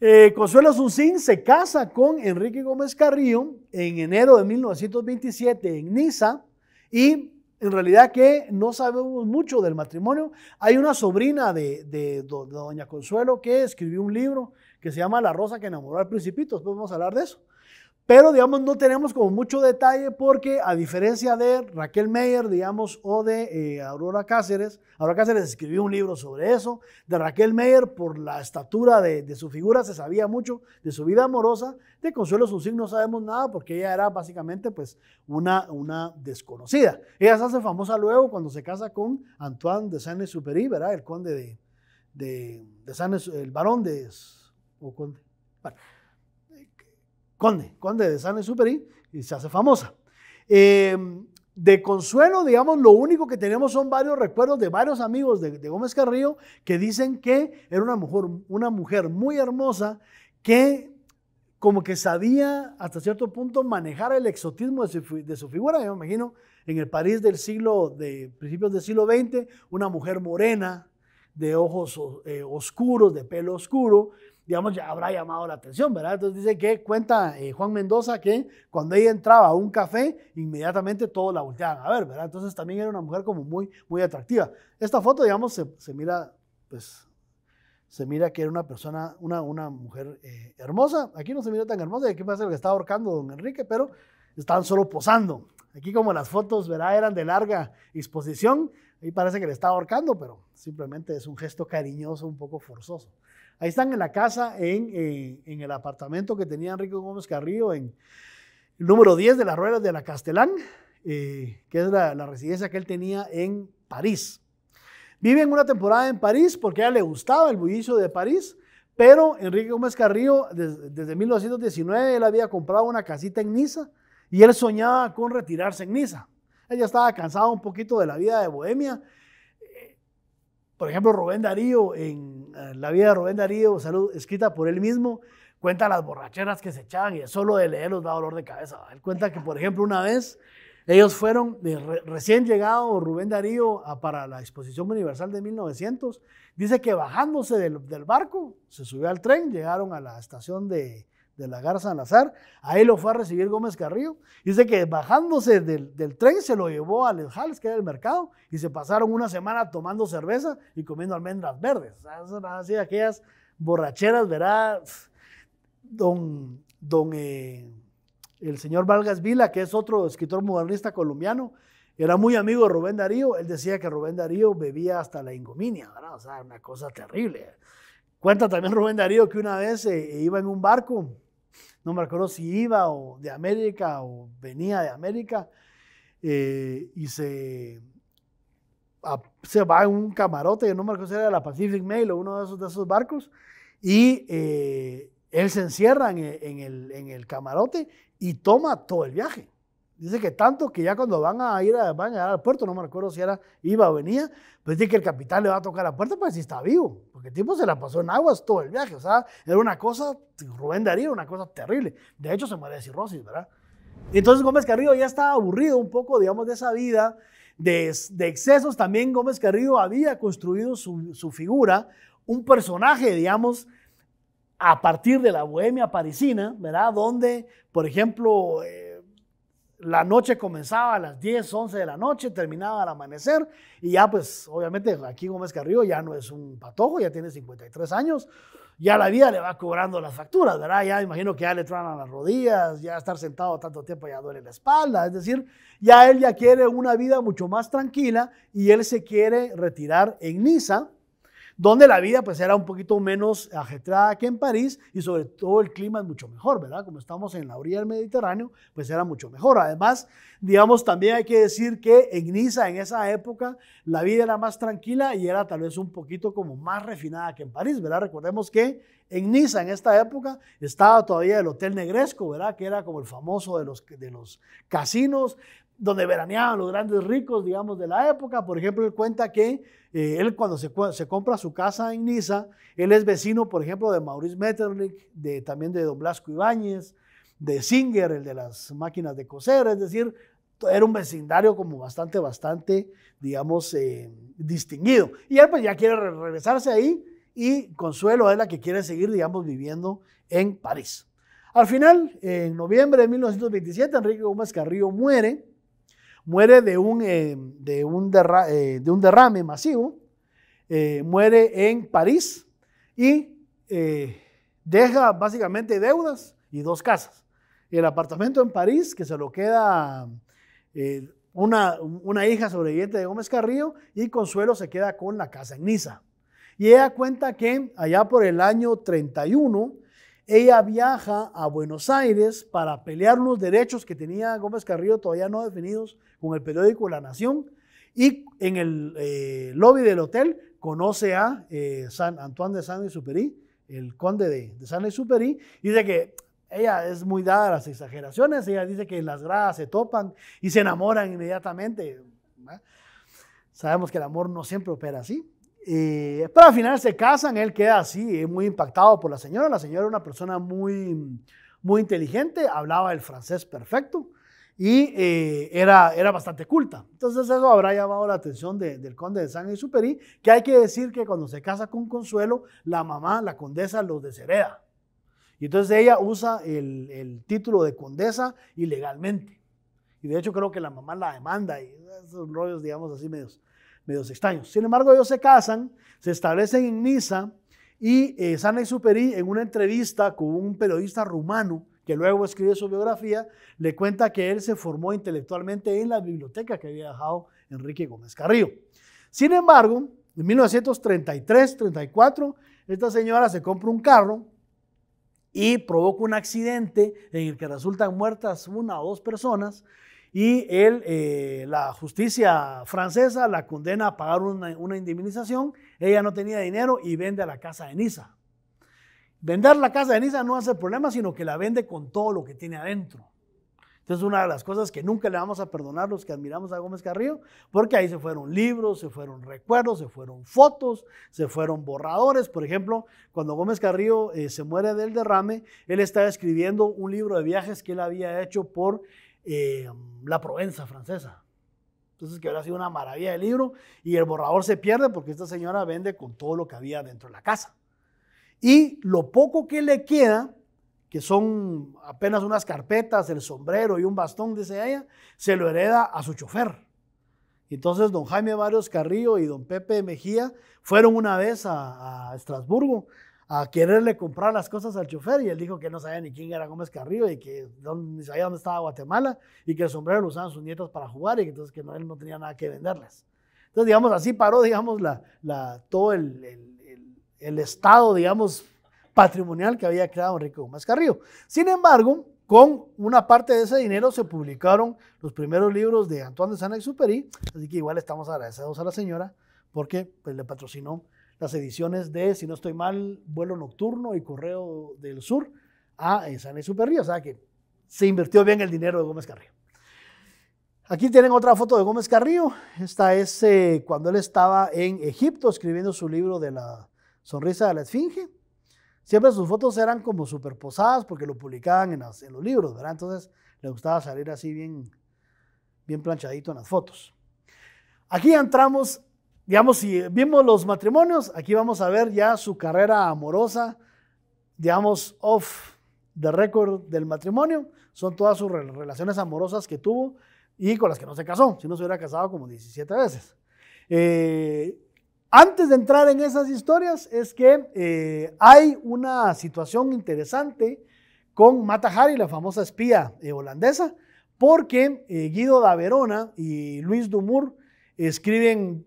Eh, Consuelo Zuncin se casa con Enrique Gómez Carrillo en enero de 1927 en Niza y en realidad que no sabemos mucho del matrimonio. Hay una sobrina de, de, doña Consuelo que escribió un libro que se llama La Rosa que enamoró al principito, después vamos a hablar de eso. Pero, digamos, no tenemos como mucho detalle porque a diferencia de Raquel Meyer, digamos, o de eh, Aurora Cáceres, Aurora Cáceres escribió un libro sobre eso, de Raquel Meyer por la estatura de, su figura se sabía mucho, de su vida amorosa, de Consuelo Susin no sabemos nada porque ella era básicamente pues una, una desconocida. Ella se hace famosa luego cuando se casa con Antoine de Saint-Exupéry, ¿verdad? El conde de, de, de el barón de... o conde, conde, conde de Sanes Superi y se hace famosa. Eh, de consuelo, digamos, lo único que tenemos son varios recuerdos de varios amigos de, Gómez Carrillo que dicen que era una mujer, una mujer muy hermosa que como que sabía hasta cierto punto manejar el exotismo de su, figura. Yo me imagino en el París del siglo, de principios del siglo XX, una mujer morena, de ojos eh, oscuros, de pelo oscuro, digamos, ya habrá llamado la atención, ¿verdad? Entonces dice que cuenta eh, Juan Mendoza que cuando ella entraba a un café, inmediatamente todos la volteaban a ver, ¿verdad? Entonces también era una mujer como muy, muy atractiva. Esta foto, digamos, se, mira, pues, se mira que era una persona, una, una mujer eh, hermosa. Aquí no se mira tan hermosa, aquí el que estaba ahorcando don Enrique, pero estaban solo posando. Aquí como las fotos, ¿verdad? Eran de larga exposición, Ahí parece que le está ahorcando, pero simplemente es un gesto cariñoso, un poco forzoso. Ahí están en la casa, en, eh, el apartamento que tenía Enrique Gómez Carrillo, en el número 10 de las ruedas de la Castelán, eh, que es la, residencia que él tenía en París. Viven una temporada en París porque a él le gustaba el bullicio de París, pero Enrique Gómez Carrillo, desde, desde 1919, él había comprado una casita en Niza y él soñaba con retirarse en Niza. Ella estaba cansada un poquito de la vida de Bohemia. Por ejemplo, Rubén Darío, en eh, la vida de Rubén Darío, salud, escrita por él mismo, cuenta las borracheras que se echaban y solo de leerlos da dolor de cabeza. Él cuenta que, por ejemplo, una vez ellos fueron, eh, recién llegado Rubén Darío para la Exposición Universal de 1900, dice que bajándose del, del, barco, se subió al tren, llegaron a la estación de de la Garza Nazar. Ahí lo fue a recibir Gómez Carrillo. Dice que bajándose del, tren se lo llevó a Les que era el mercado, y se pasaron una semana tomando cerveza y comiendo almendras verdes. Así, aquellas borracheras, ¿verdad? Don, don eh, el señor Vargas Vila, que es otro escritor modernista colombiano, era muy amigo de Rubén Darío. Él decía que Rubén Darío bebía hasta la ingominia, ¿verdad? O sea, una cosa terrible. Cuenta también Rubén Darío que una vez eh, iba en un barco no me acuerdo si iba o de América o venía de América, eh, y se, se va en un camarote, no me acuerdo si era de la Pacific Mail o uno de esos, de esos barcos, y eh, él se encierra el, en el camarote y toma todo el viaje. Dice que tanto que ya cuando van a ir a, van al puerto, no me acuerdo si era iba o venía, pues dice que el capitán le va a tocar la puerta para si está vivo, porque el tipo se la pasó en aguas todo el viaje, o sea, era una cosa, Rubén Darío, una cosa terrible. De hecho, se muere de cirrosis, ¿verdad? Entonces Gómez Carrillo ya estaba aburrido un poco, digamos, de esa vida, de, excesos. También Gómez Carrillo había construido su, figura, un personaje, digamos, a partir de la bohemia parisina, ¿verdad? Donde, por ejemplo, eh, la noche comenzaba a las 10, 11 de la noche, terminaba al amanecer y ya pues obviamente aquí Gómez Carrillo ya no es un patojo, ya tiene 53 años, ya la vida le va cobrando las facturas, ¿verdad? Ya imagino que ya le a las rodillas, ya estar sentado tanto tiempo ya duele la espalda, es decir, ya él ya quiere una vida mucho más tranquila y él se quiere retirar en Niza donde la vida pues era un poquito menos ajetrada que en París y sobre todo el clima es mucho mejor, ¿verdad? Como estamos en la orilla del Mediterráneo, pues era mucho mejor. Además, digamos, también hay que decir que en Niza en esa época la vida era más tranquila y era tal vez un poquito como más refinada que en París, ¿verdad? Recordemos que en Niza en esta época estaba todavía el Hotel Negresco, ¿verdad? Que era como el famoso de los, de los casinos, donde veraneaban los grandes ricos, digamos, de la época. Por ejemplo, él cuenta que eh, él cuando se, compra su casa en Niza, él es vecino, por ejemplo, de Maurice Metternich, de, también de Don Blasco Ibáñez, de Singer, el de las máquinas de coser, es decir, era un vecindario como bastante, bastante, digamos, eh, distinguido. Y él pues ya quiere regresarse ahí y Consuelo es la que quiere seguir, digamos, viviendo en París. Al final, en noviembre de 1927, Enrique Gómez Carrillo muere muere eh, eh, de un, derrame masivo, eh, muere en París y deja básicamente deudas y dos casas. el apartamento en París, que se lo queda una, una hija sobreviviente de Gómez Carrillo, y Consuelo se queda con la casa en Niza. Y ella cuenta que allá por el año 31, ella viaja a Buenos Aires para pelear los derechos que tenía Gómez Carrillo todavía no definidos con el periódico La Nación. Y en el eh, lobby del hotel conoce a eh, San Antoine de Saint-Exupéry, el conde de, de Saint-Exupéry, dice que ella es muy dada a las exageraciones, ella dice que las gradas se topan y se enamoran inmediatamente. Sabemos que el amor no siempre opera así. Eh, pero al final se casan, él queda así, eh, muy impactado por la señora. La señora era una persona muy, muy inteligente, hablaba el francés perfecto y eh, era, era bastante culta. Entonces eso habrá llamado la atención del conde de San Superi, que hay que decir que cuando se casa con Consuelo, la mamá, la condesa, los deshereda. Y entonces ella usa el, el título de condesa ilegalmente. Y de hecho creo que la mamá la demanda y esos rollos, digamos así, medios, medios extraños. Sin embargo, ellos se casan, se establecen en Niza y eh, Superi, Superi, en una entrevista con un periodista rumano que luego escribe su biografía, le cuenta que él se formó intelectualmente en la biblioteca que había dejado Enrique Gómez Carrillo. Sin embargo, en 1933-34, esta señora se compra un carro y provoca un accidente en el que resultan muertas una o dos personas y él, eh, la justicia francesa la condena a pagar una, indemnización. Ella no tenía dinero y vende la casa de Niza. Vender la casa de Niza no hace problema, sino que la vende con todo lo que tiene adentro. Entonces, una de las cosas que nunca le vamos a perdonar los que admiramos a Gómez Carrillo, porque ahí se fueron libros, se fueron recuerdos, se fueron fotos, se fueron borradores. Por ejemplo, cuando Gómez Carrillo eh, se muere del derrame, él está escribiendo un libro de viajes que él había hecho por eh, la Provenza francesa. Entonces, que habrá sido una maravilla de libro y el borrador se pierde porque esta señora vende con todo lo que había dentro de la casa. Y lo poco que le queda, que son apenas unas carpetas, el sombrero y un bastón, dice ella, se lo hereda a su chofer. Entonces, don Jaime Barrios Carrillo y don Pepe Mejía fueron una vez a Estrasburgo a quererle comprar las cosas al chofer y él dijo que no sabía ni quién era Gómez Carrillo y que ni sabía dónde estaba Guatemala y que el sombrero lo usaban sus nietos para jugar y entonces que no, él no tenía nada que venderles. Entonces, digamos, así paró, digamos, la, todo el, estado, digamos, patrimonial que había creado Enrique Gómez Carrillo. Sin embargo, con una parte de ese dinero se publicaron los primeros libros de Antoine de Saint-Exupéry, así que igual estamos agradecidos a la señora porque pues, le patrocinó las ediciones de, si no estoy mal, Vuelo Nocturno y Correo del Sur a eh, San Superría. O sea que se invirtió bien el dinero de Gómez Carrillo. Aquí tienen otra foto de Gómez Carrillo. Esta es eh, cuando él estaba en Egipto escribiendo su libro de la sonrisa de la esfinge. Siempre sus fotos eran como superposadas porque lo publicaban en, los libros, ¿verdad? Entonces le gustaba salir así bien, bien planchadito en las fotos. Aquí entramos digamos, si vimos los matrimonios, aquí vamos a ver ya su carrera amorosa, digamos, off the record del matrimonio. Son todas sus relaciones amorosas que tuvo y con las que no se casó, si no se hubiera casado como 17 veces. Eh, antes de entrar en esas historias es que eh, hay una situación interesante con Mata Hari, la famosa espía eh, holandesa, porque Guido da Verona y Luis Dumour escriben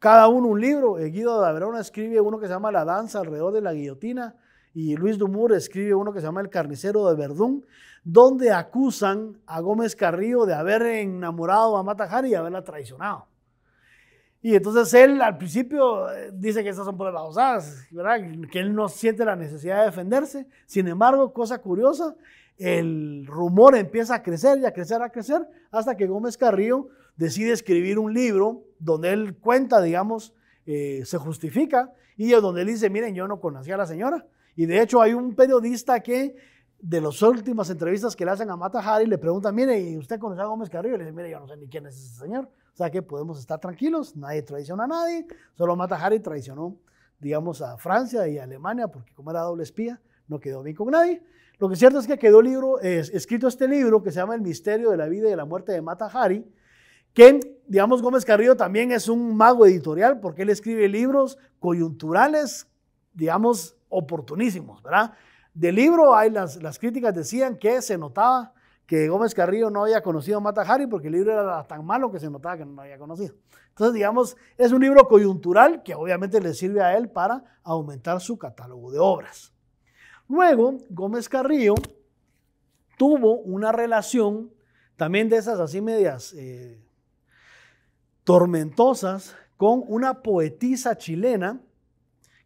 cada uno un libro. Eh, Guido de Verona escribe uno que se llama La danza alrededor de la guillotina y Luis Dumour escribe uno que se llama El carnicero de Verdún, donde acusan a Gómez Carrillo de haber enamorado a Matajari y haberla traicionado. Y entonces él al principio eh, dice que esas son pruebas babosadas, ¿verdad? que él no siente la necesidad de defenderse. Sin embargo, cosa curiosa, el rumor empieza a crecer y a crecer, a crecer, hasta que Gómez Carrillo decide escribir un libro donde él cuenta, digamos, eh, se justifica y donde él dice, miren, yo no conocía a la señora. Y de hecho hay un periodista que de las últimas entrevistas que le hacen a Mata Hari le pregunta, mire, ¿y usted conoce a Gómez Carrillo? Y le dice, mire, yo no sé ni quién es ese señor. O sea que podemos estar tranquilos, nadie traiciona a nadie, solo Mata Hari traicionó, digamos, a Francia y a Alemania, porque como era doble espía, no quedó bien con nadie. Lo que es cierto es que quedó libro, es escrito este libro que se llama El misterio de la vida y de la muerte de Mata Hari, que, digamos, Gómez Carrillo también es un mago editorial porque él escribe libros coyunturales, digamos, oportunísimos, ¿verdad? Del libro, hay las, las críticas decían que se notaba que Gómez Carrillo no había conocido a Matajari porque el libro era tan malo que se notaba que no lo había conocido. Entonces, digamos, es un libro coyuntural que obviamente le sirve a él para aumentar su catálogo de obras. Luego, Gómez Carrillo tuvo una relación también de esas así medias eh, tormentosas con una poetisa chilena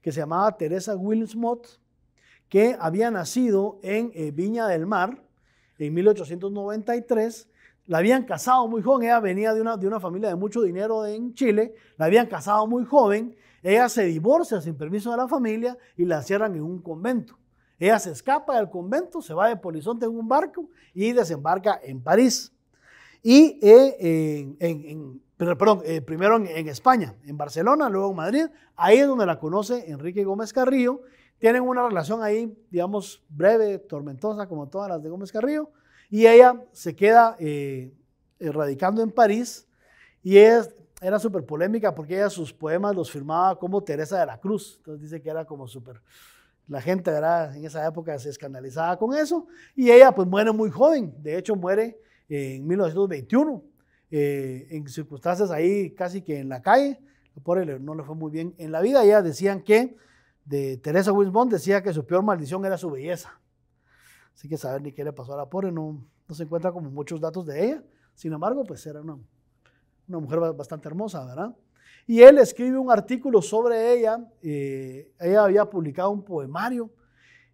que se llamaba Teresa Mott, que había nacido en eh, Viña del Mar en 1893. La habían casado muy joven, ella venía de una, de una familia de mucho dinero en Chile, la habían casado muy joven, ella se divorcia sin permiso de la familia y la cierran en un convento. Ella se escapa del convento, se va de Polizonte en un barco y desembarca en París. Y eh, en pero, perdón, eh, primero en, España, en Barcelona, luego en Madrid. Ahí es donde la conoce Enrique Gómez Carrillo. Tienen una relación ahí, digamos, breve, tormentosa, como todas las de Gómez Carrillo. Y ella se queda eh, radicando en París. Y es, era súper polémica porque ella sus poemas los firmaba como Teresa de la Cruz. Entonces dice que era como súper... La gente en esa época se escandalizaba con eso. Y ella pues muere muy joven. De hecho muere eh, en 1921 eh, en circunstancias ahí casi que en la calle. Por él no le fue muy bien en la vida. Ella decían que, de Teresa Wilson decía que su peor maldición era su belleza. Así que saber ni qué le pasó a la pobre, no, no se encuentra como muchos datos de ella. Sin embargo, pues era una, mujer bastante hermosa, ¿verdad? Y él escribe un artículo sobre ella. Eh, ella había publicado un poemario.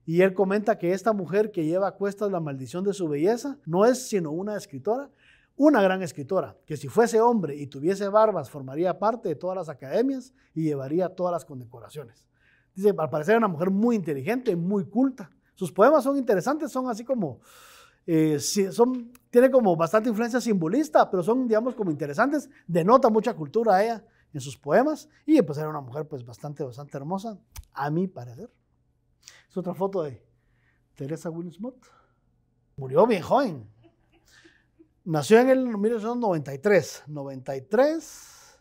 Y él comenta que esta mujer que lleva a cuestas la maldición de su belleza no es sino una escritora una gran escritora, que si fuese hombre y tuviese barbas, formaría parte de todas las academias y llevaría todas las condecoraciones. Dice, al parecer una mujer muy inteligente, muy culta. Sus poemas son interesantes, son así como, eh, son, tiene como bastante influencia simbolista, pero son, digamos, como interesantes. Denota mucha cultura a ella en sus poemas. Y pues era una mujer pues bastante, bastante hermosa, a mi parecer. Es otra foto de Teresa Williams Mott. Murió bien joven, Nació en el 1993. 93,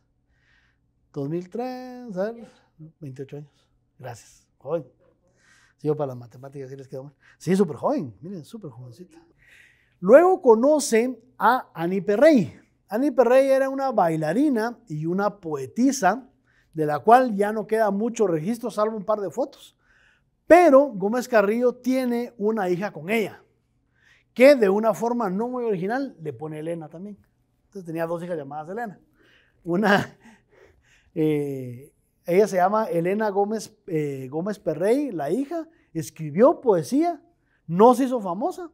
2003, a ver, 28 años. Gracias, joven. Sigo para las matemáticas, sí les quedó Sí, súper joven, miren, súper jovencita. Luego conoce a Annie Perrey. Annie Perrey era una bailarina y una poetisa, de la cual ya no queda mucho registro, salvo un par de fotos. Pero Gómez Carrillo tiene una hija con ella, que de una forma no muy original le pone Elena también. Entonces tenía dos hijas llamadas Elena. Una, eh, ella se llama Elena Gómez, eh, Gómez Perrey, la hija, escribió poesía, no se hizo famosa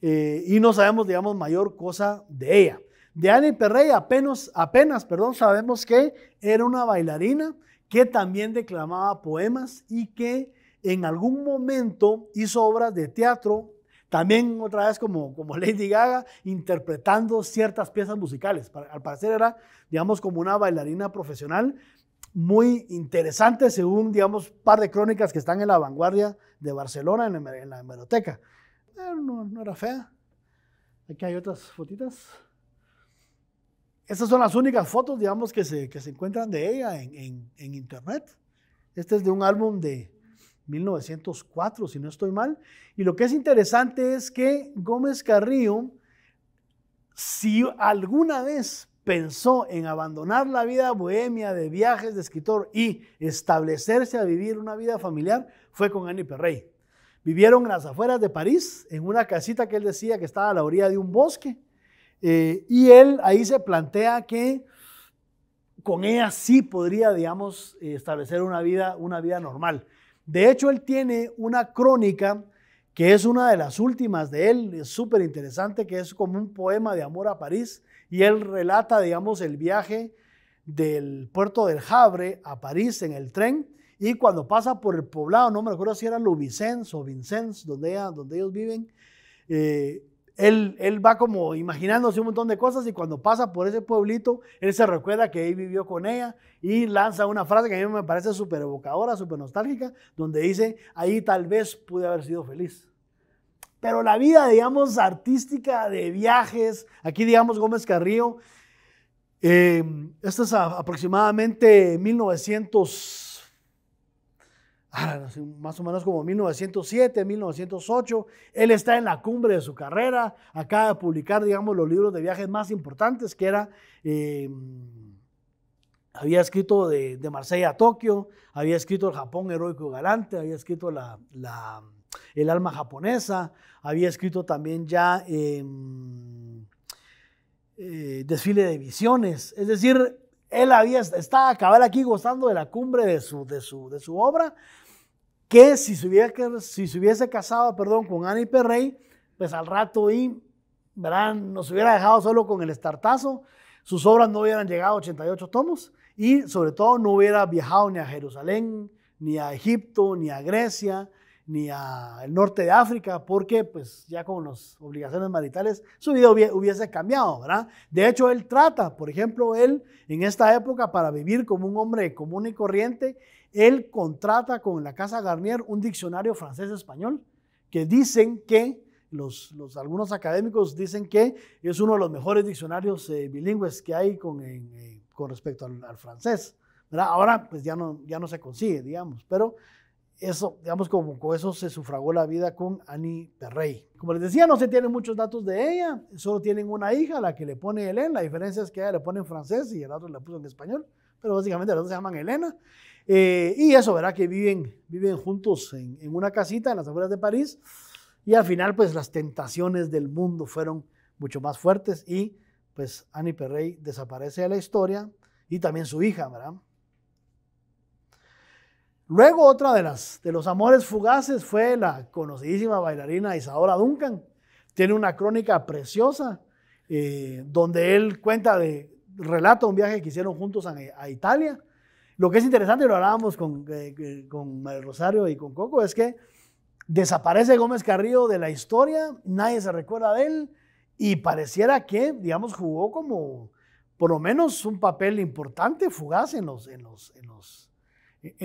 eh, y no sabemos, digamos, mayor cosa de ella. De Annie Perrey apenas, apenas perdón, sabemos que era una bailarina que también declamaba poemas y que en algún momento hizo obras de teatro también otra vez como, como Lady Gaga, interpretando ciertas piezas musicales. Al parecer era, digamos, como una bailarina profesional muy interesante según, digamos, par de crónicas que están en la vanguardia de Barcelona, en la, hemeroteca. no, era fea. Aquí hay otras fotitas. Estas son las únicas fotos, digamos, que se, encuentran de ella en, en, internet. Este es de un álbum de, 1904, si no estoy mal. Y lo que es interesante es que Gómez Carrillo, si alguna vez pensó en abandonar la vida bohemia de viajes de escritor y establecerse a vivir una vida familiar, fue con Annie Perrey. Vivieron en las afueras de París, en una casita que él decía que estaba a la orilla de un bosque. Eh, y él ahí se plantea que con ella sí podría, digamos, eh, establecer una vida, una vida normal. De hecho, él tiene una crónica que es una de las últimas de él, es súper interesante, que es como un poema de amor a París, y él relata, digamos, el viaje del puerto del Havre a París en el tren, y cuando pasa por el poblado, no me acuerdo si era Louvicens o Vincennes, donde, ellos viven, eh, él, va como imaginándose un montón de cosas y cuando pasa por ese pueblito, él se recuerda que ahí vivió con ella y lanza una frase que a mí me parece súper evocadora, súper nostálgica, donde dice, ahí tal vez pude haber sido feliz. Pero la vida, digamos, artística de viajes, aquí digamos Gómez Carrillo, eh, esto es aproximadamente 1900. Ah, más o menos como 1907, 1908. Él está en la cumbre de su carrera, acaba de publicar, digamos, los libros de viajes más importantes, que era, eh, había escrito de, de, Marsella a Tokio, había escrito El Japón Heroico y Galante, había escrito El Alma Japonesa, había escrito también ya em, eh, Desfile de Visiones, es decir... Él había, estaba acabar aquí gozando de la cumbre de su, de su, de su obra, que si se, hubiera, si se hubiese casado perdón, con y Perrey, pues al rato y ¿verdad? nos hubiera dejado solo con el estartazo, sus obras no hubieran llegado a 88 tomos y sobre todo no hubiera viajado ni a Jerusalén, ni a Egipto, ni a Grecia, ni al norte de África, porque pues ya con las obligaciones maritales su vida hubiese cambiado, ¿verdad? De hecho, él trata, por ejemplo, él en esta época para vivir como un hombre común y corriente, él contrata con la Casa Garnier un diccionario francés-español que dicen que, los, algunos académicos dicen que es uno de los mejores diccionarios eh, bilingües que hay con, eh, respecto al, francés. Ahora pues ya no, ya no se consigue, digamos, pero eso, digamos, como con eso se sufragó la vida con Annie Perrey. Como les decía, no se tienen muchos datos de ella, solo tienen una hija, la que le pone Helen, la diferencia es que ella le pone en francés y el otro le puso en español pero básicamente las dos se llaman Elena. Eh, y eso, ¿verdad? Que viven, viven juntos en, una casita en las afueras de París. Y al final, pues las tentaciones del mundo fueron mucho más fuertes y pues Annie Perrey desaparece de la historia y también su hija, ¿verdad? Luego otra de, las, de los amores fugaces fue la conocidísima bailarina Isadora Duncan. Tiene una crónica preciosa eh, donde él cuenta de, relata un viaje que hicieron juntos a, Italia. Lo que es interesante, lo hablábamos eh, con, maría Rosario y con Coco, es que desaparece Gómez Carrillo de la historia, nadie se recuerda de él y pareciera que, digamos, jugó como por lo menos un papel importante, fugaz en, los, en,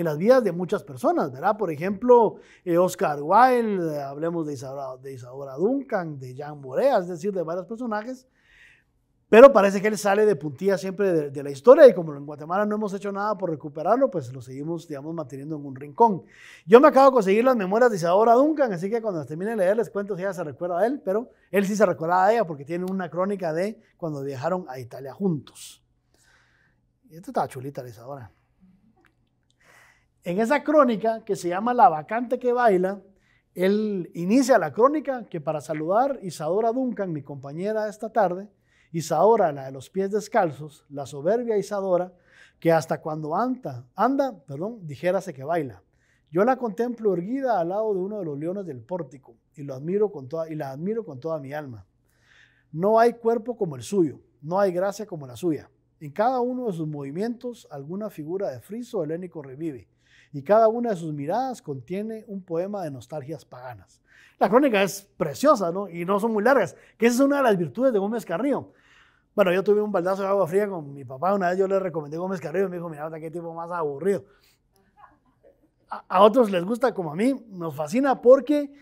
las vidas de muchas personas, ¿verdad? Por ejemplo, eh, Oscar Wilde, hablemos de Isadora, de Isadora Duncan, de Jean Morea, es decir, de varios personajes pero parece que él sale de puntilla siempre de, la historia y como en Guatemala no hemos hecho nada por recuperarlo, pues lo seguimos, digamos, manteniendo en un rincón. Yo me acabo de conseguir las memorias de Isadora Duncan, así que cuando las termine de leer les cuento si ella se recuerda a él, pero él sí se recuerda a ella porque tiene una crónica de cuando viajaron a Italia juntos. Y esta está chulita, Isadora. En esa crónica que se llama La vacante que baila, él inicia la crónica que para saludar Isadora Duncan, mi compañera esta tarde, Isadora, la de los pies descalzos, la soberbia Isadora, que hasta cuando anda, anda, perdón, dijérase que baila. Yo la contemplo erguida al lado de uno de los leones del pórtico y, lo admiro y la admiro con toda mi alma. No hay cuerpo como el suyo, no hay gracia como la suya. En cada uno de sus movimientos alguna figura de friso helénico revive y cada una de sus miradas contiene un poema de nostalgias paganas. La crónica es preciosa, ¿no? Y no son muy largas, que esa es una de las virtudes de Gómez Carrillo, bueno, yo tuve un baldazo de agua fría con mi papá. Una vez yo le recomendé Gómez Carrillo y me dijo, mira, qué tipo más aburrido. A, otros les gusta como a mí, nos fascina porque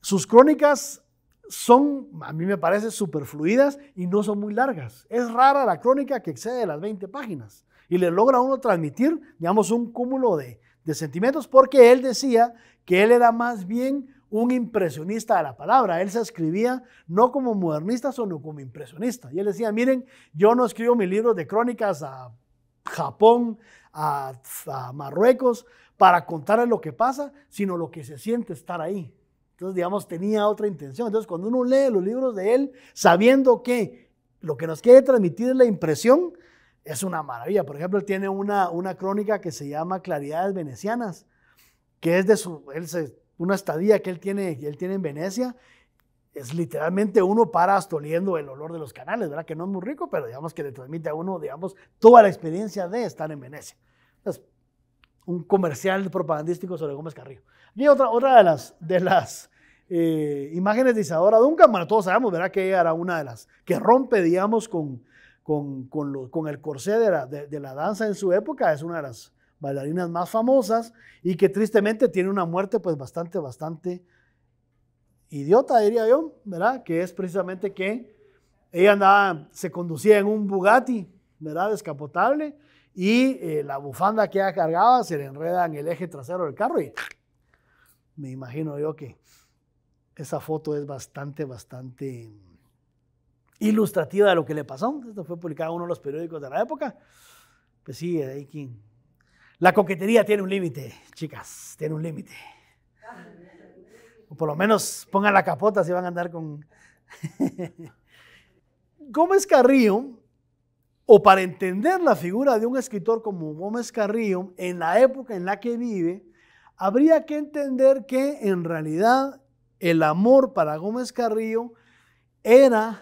sus crónicas son, a mí me parece, superfluidas y no son muy largas. Es rara la crónica que excede las 20 páginas y le logra uno transmitir, digamos, un cúmulo de, de sentimientos porque él decía que él era más bien un impresionista de la palabra. Él se escribía no como modernista, sino como impresionista. Y él decía, miren, yo no escribo mis libros de crónicas a Japón, a, Marruecos, para contarles lo que pasa, sino lo que se siente estar ahí. Entonces, digamos, tenía otra intención. Entonces, cuando uno lee los libros de él, sabiendo que lo que nos quiere transmitir es la impresión, es una maravilla. Por ejemplo, él tiene una, una crónica que se llama Claridades Venecianas, que es de su, él se una estadía que él tiene, él tiene en Venecia, es literalmente uno para hasta el olor de los canales, ¿verdad? Que no es muy rico, pero digamos que le transmite a uno, digamos, toda la experiencia de estar en Venecia. Entonces, un comercial propagandístico sobre Gómez Carrillo. Y otra, otra de las, de las eh, imágenes de Isadora Duncan, bueno, todos sabemos, ¿verdad? Que era una de las que rompe, digamos, con, con, el corsé de la, de la danza en su época, es una de las bailarinas más famosas y que tristemente tiene una muerte pues bastante, bastante idiota, diría yo, ¿verdad? Que es precisamente que ella andaba, se conducía en un Bugatti, ¿verdad? Descapotable y eh, la bufanda que ella cargaba se le enreda en el eje trasero del carro y me imagino yo que esa foto es bastante, bastante ilustrativa de lo que le pasó. Esto fue publicado en uno de los periódicos de la época. Pues sí, ahí quien la coquetería tiene un límite, chicas, tiene un límite. O por lo menos pongan la capota si van a andar con... Gómez Carrillo, o para entender la figura de un escritor como Gómez Carrillo, en la época en la que vive, habría que entender que en realidad el amor para Gómez Carrillo era,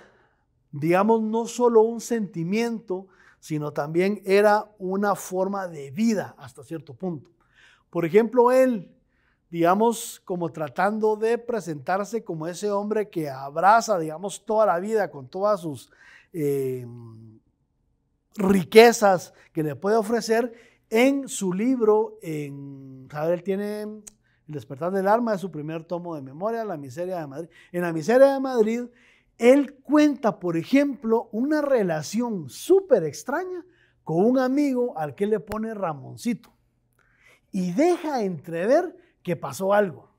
digamos, no solo un sentimiento, sino también era una forma de vida hasta cierto punto. Por ejemplo, él, digamos, como tratando de presentarse como ese hombre que abraza, digamos, toda la vida con todas sus em, riquezas que le puede ofrecer, en su libro, en, él tiene El despertar del alma, es su primer tomo de memoria, La miseria de Madrid. En La miseria de Madrid, él cuenta, por ejemplo, una relación súper extraña con un amigo al que le pone Ramoncito y deja entrever que pasó algo.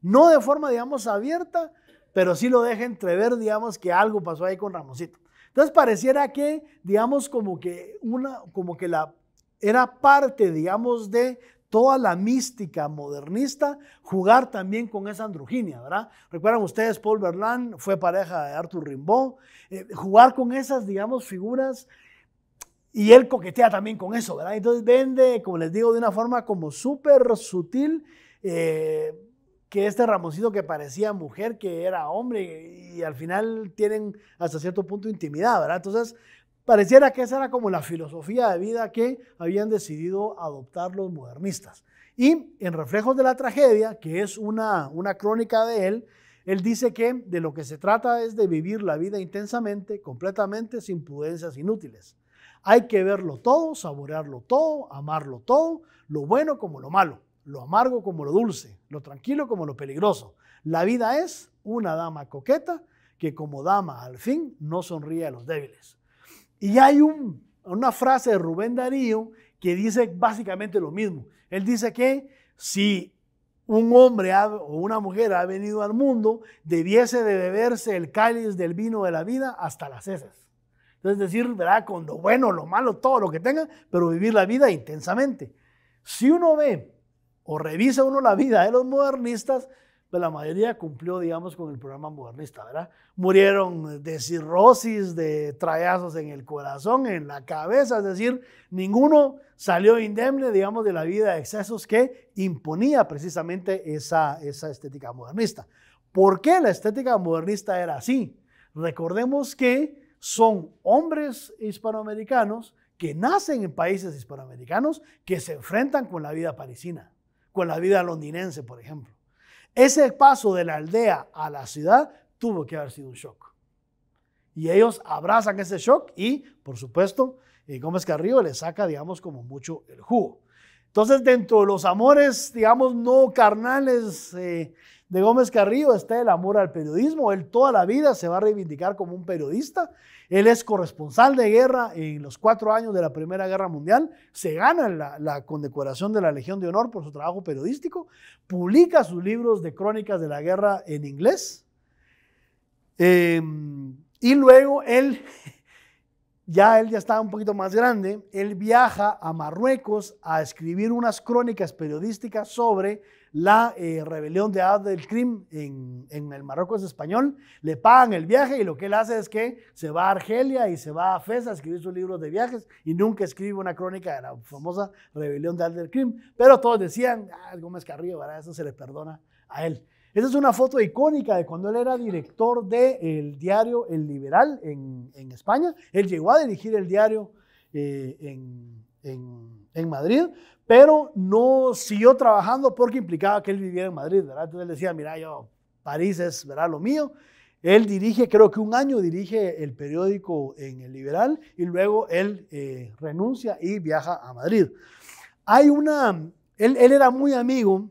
No de forma, digamos, abierta, pero sí lo deja entrever, digamos, que algo pasó ahí con Ramoncito. Entonces pareciera que, digamos, como que, una, como que la, era parte, digamos, de toda la mística modernista, jugar también con esa androginia, ¿verdad? Recuerdan ustedes, Paul Verlaine fue pareja de Arthur Rimbaud, eh, jugar con esas, digamos, figuras y él coquetea también con eso, ¿verdad? Entonces vende, como les digo, de una forma como súper sutil. Eh, que este Ramoncito que parecía mujer, que era hombre, y al final tienen hasta cierto punto intimidad, ¿verdad? Entonces, Pareciera que esa era como la filosofía de vida que habían decidido adoptar los modernistas. Y en Reflejos de la Tragedia, que es una, una crónica de él, él dice que de lo que se trata es de vivir la vida intensamente, completamente, sin prudencias inútiles. Hay que verlo todo, saborearlo todo, amarlo todo, lo bueno como lo malo, lo amargo como lo dulce, lo tranquilo como lo peligroso. La vida es una dama coqueta que como dama al fin no sonríe a los débiles. Y hay una frase de Rubén Darío que dice básicamente lo mismo. Él dice que si un hombre o una mujer ha venido al mundo, debiese de beberse el cáliz del vino de la vida hasta las heces. Es decir, verá con lo bueno, lo malo, todo lo que tenga, pero vivir la vida intensamente. Si uno ve o revisa uno la vida de los modernistas, pero pues, la mayoría cumplió, digamos, con el programa modernista, ¿verdad? Murieron de cirrosis, de trayazos en el corazón, en la cabeza, es decir, ninguno salió indemne, digamos, de la vida de excesos que imponía precisamente esa, esa estética modernista. ¿Por qué la estética modernista era así? Recordemos que son hombres hispanoamericanos que nacen en países hispanoamericanos que se enfrentan con la vida parisina, con la vida londinense, por ejemplo. Ese paso de la aldea a la ciudad tuvo que haber sido un shock. Y ellos abrazan ese shock y, por supuesto, eh, Gómez Carrillo le saca, digamos, como mucho el jugo. Entonces, dentro de los amores, digamos, no carnales, eh, de Gómez Carrillo está el amor al periodismo. Él toda la vida se va a reivindicar como un periodista. Él es corresponsal de guerra en los cuatro años de la Primera Guerra Mundial. Se gana la, condecoración de la Legión de Honor por su trabajo periodístico. Publica sus libros de crónicas de la guerra en inglés. Em, y luego él, ya él ya estaba un poquito más grande, él viaja a Marruecos a escribir unas crónicas periodísticas sobre la eh, rebelión de Krim en, en el Marruecos español, le pagan el viaje y lo que él hace es que se va a Argelia y se va a Fez a escribir sus libros de viajes y nunca escribe una crónica de la famosa rebelión de Krim. Pero todos decían, ah, Gómez Carrillo, para eso se le perdona a él. Esa es una foto icónica de cuando él era director del diario El Liberal en, España. Él llegó a dirigir el diario eh, en en Madrid, pero no siguió trabajando porque implicaba que él viviera en Madrid, ¿verdad? Entonces él decía, mira, yo, París es, ¿verdad? Lo mío. Él dirige, creo que un año dirige el periódico en El Liberal y luego él eh, renuncia y viaja a Madrid. Hay una, él era muy amigo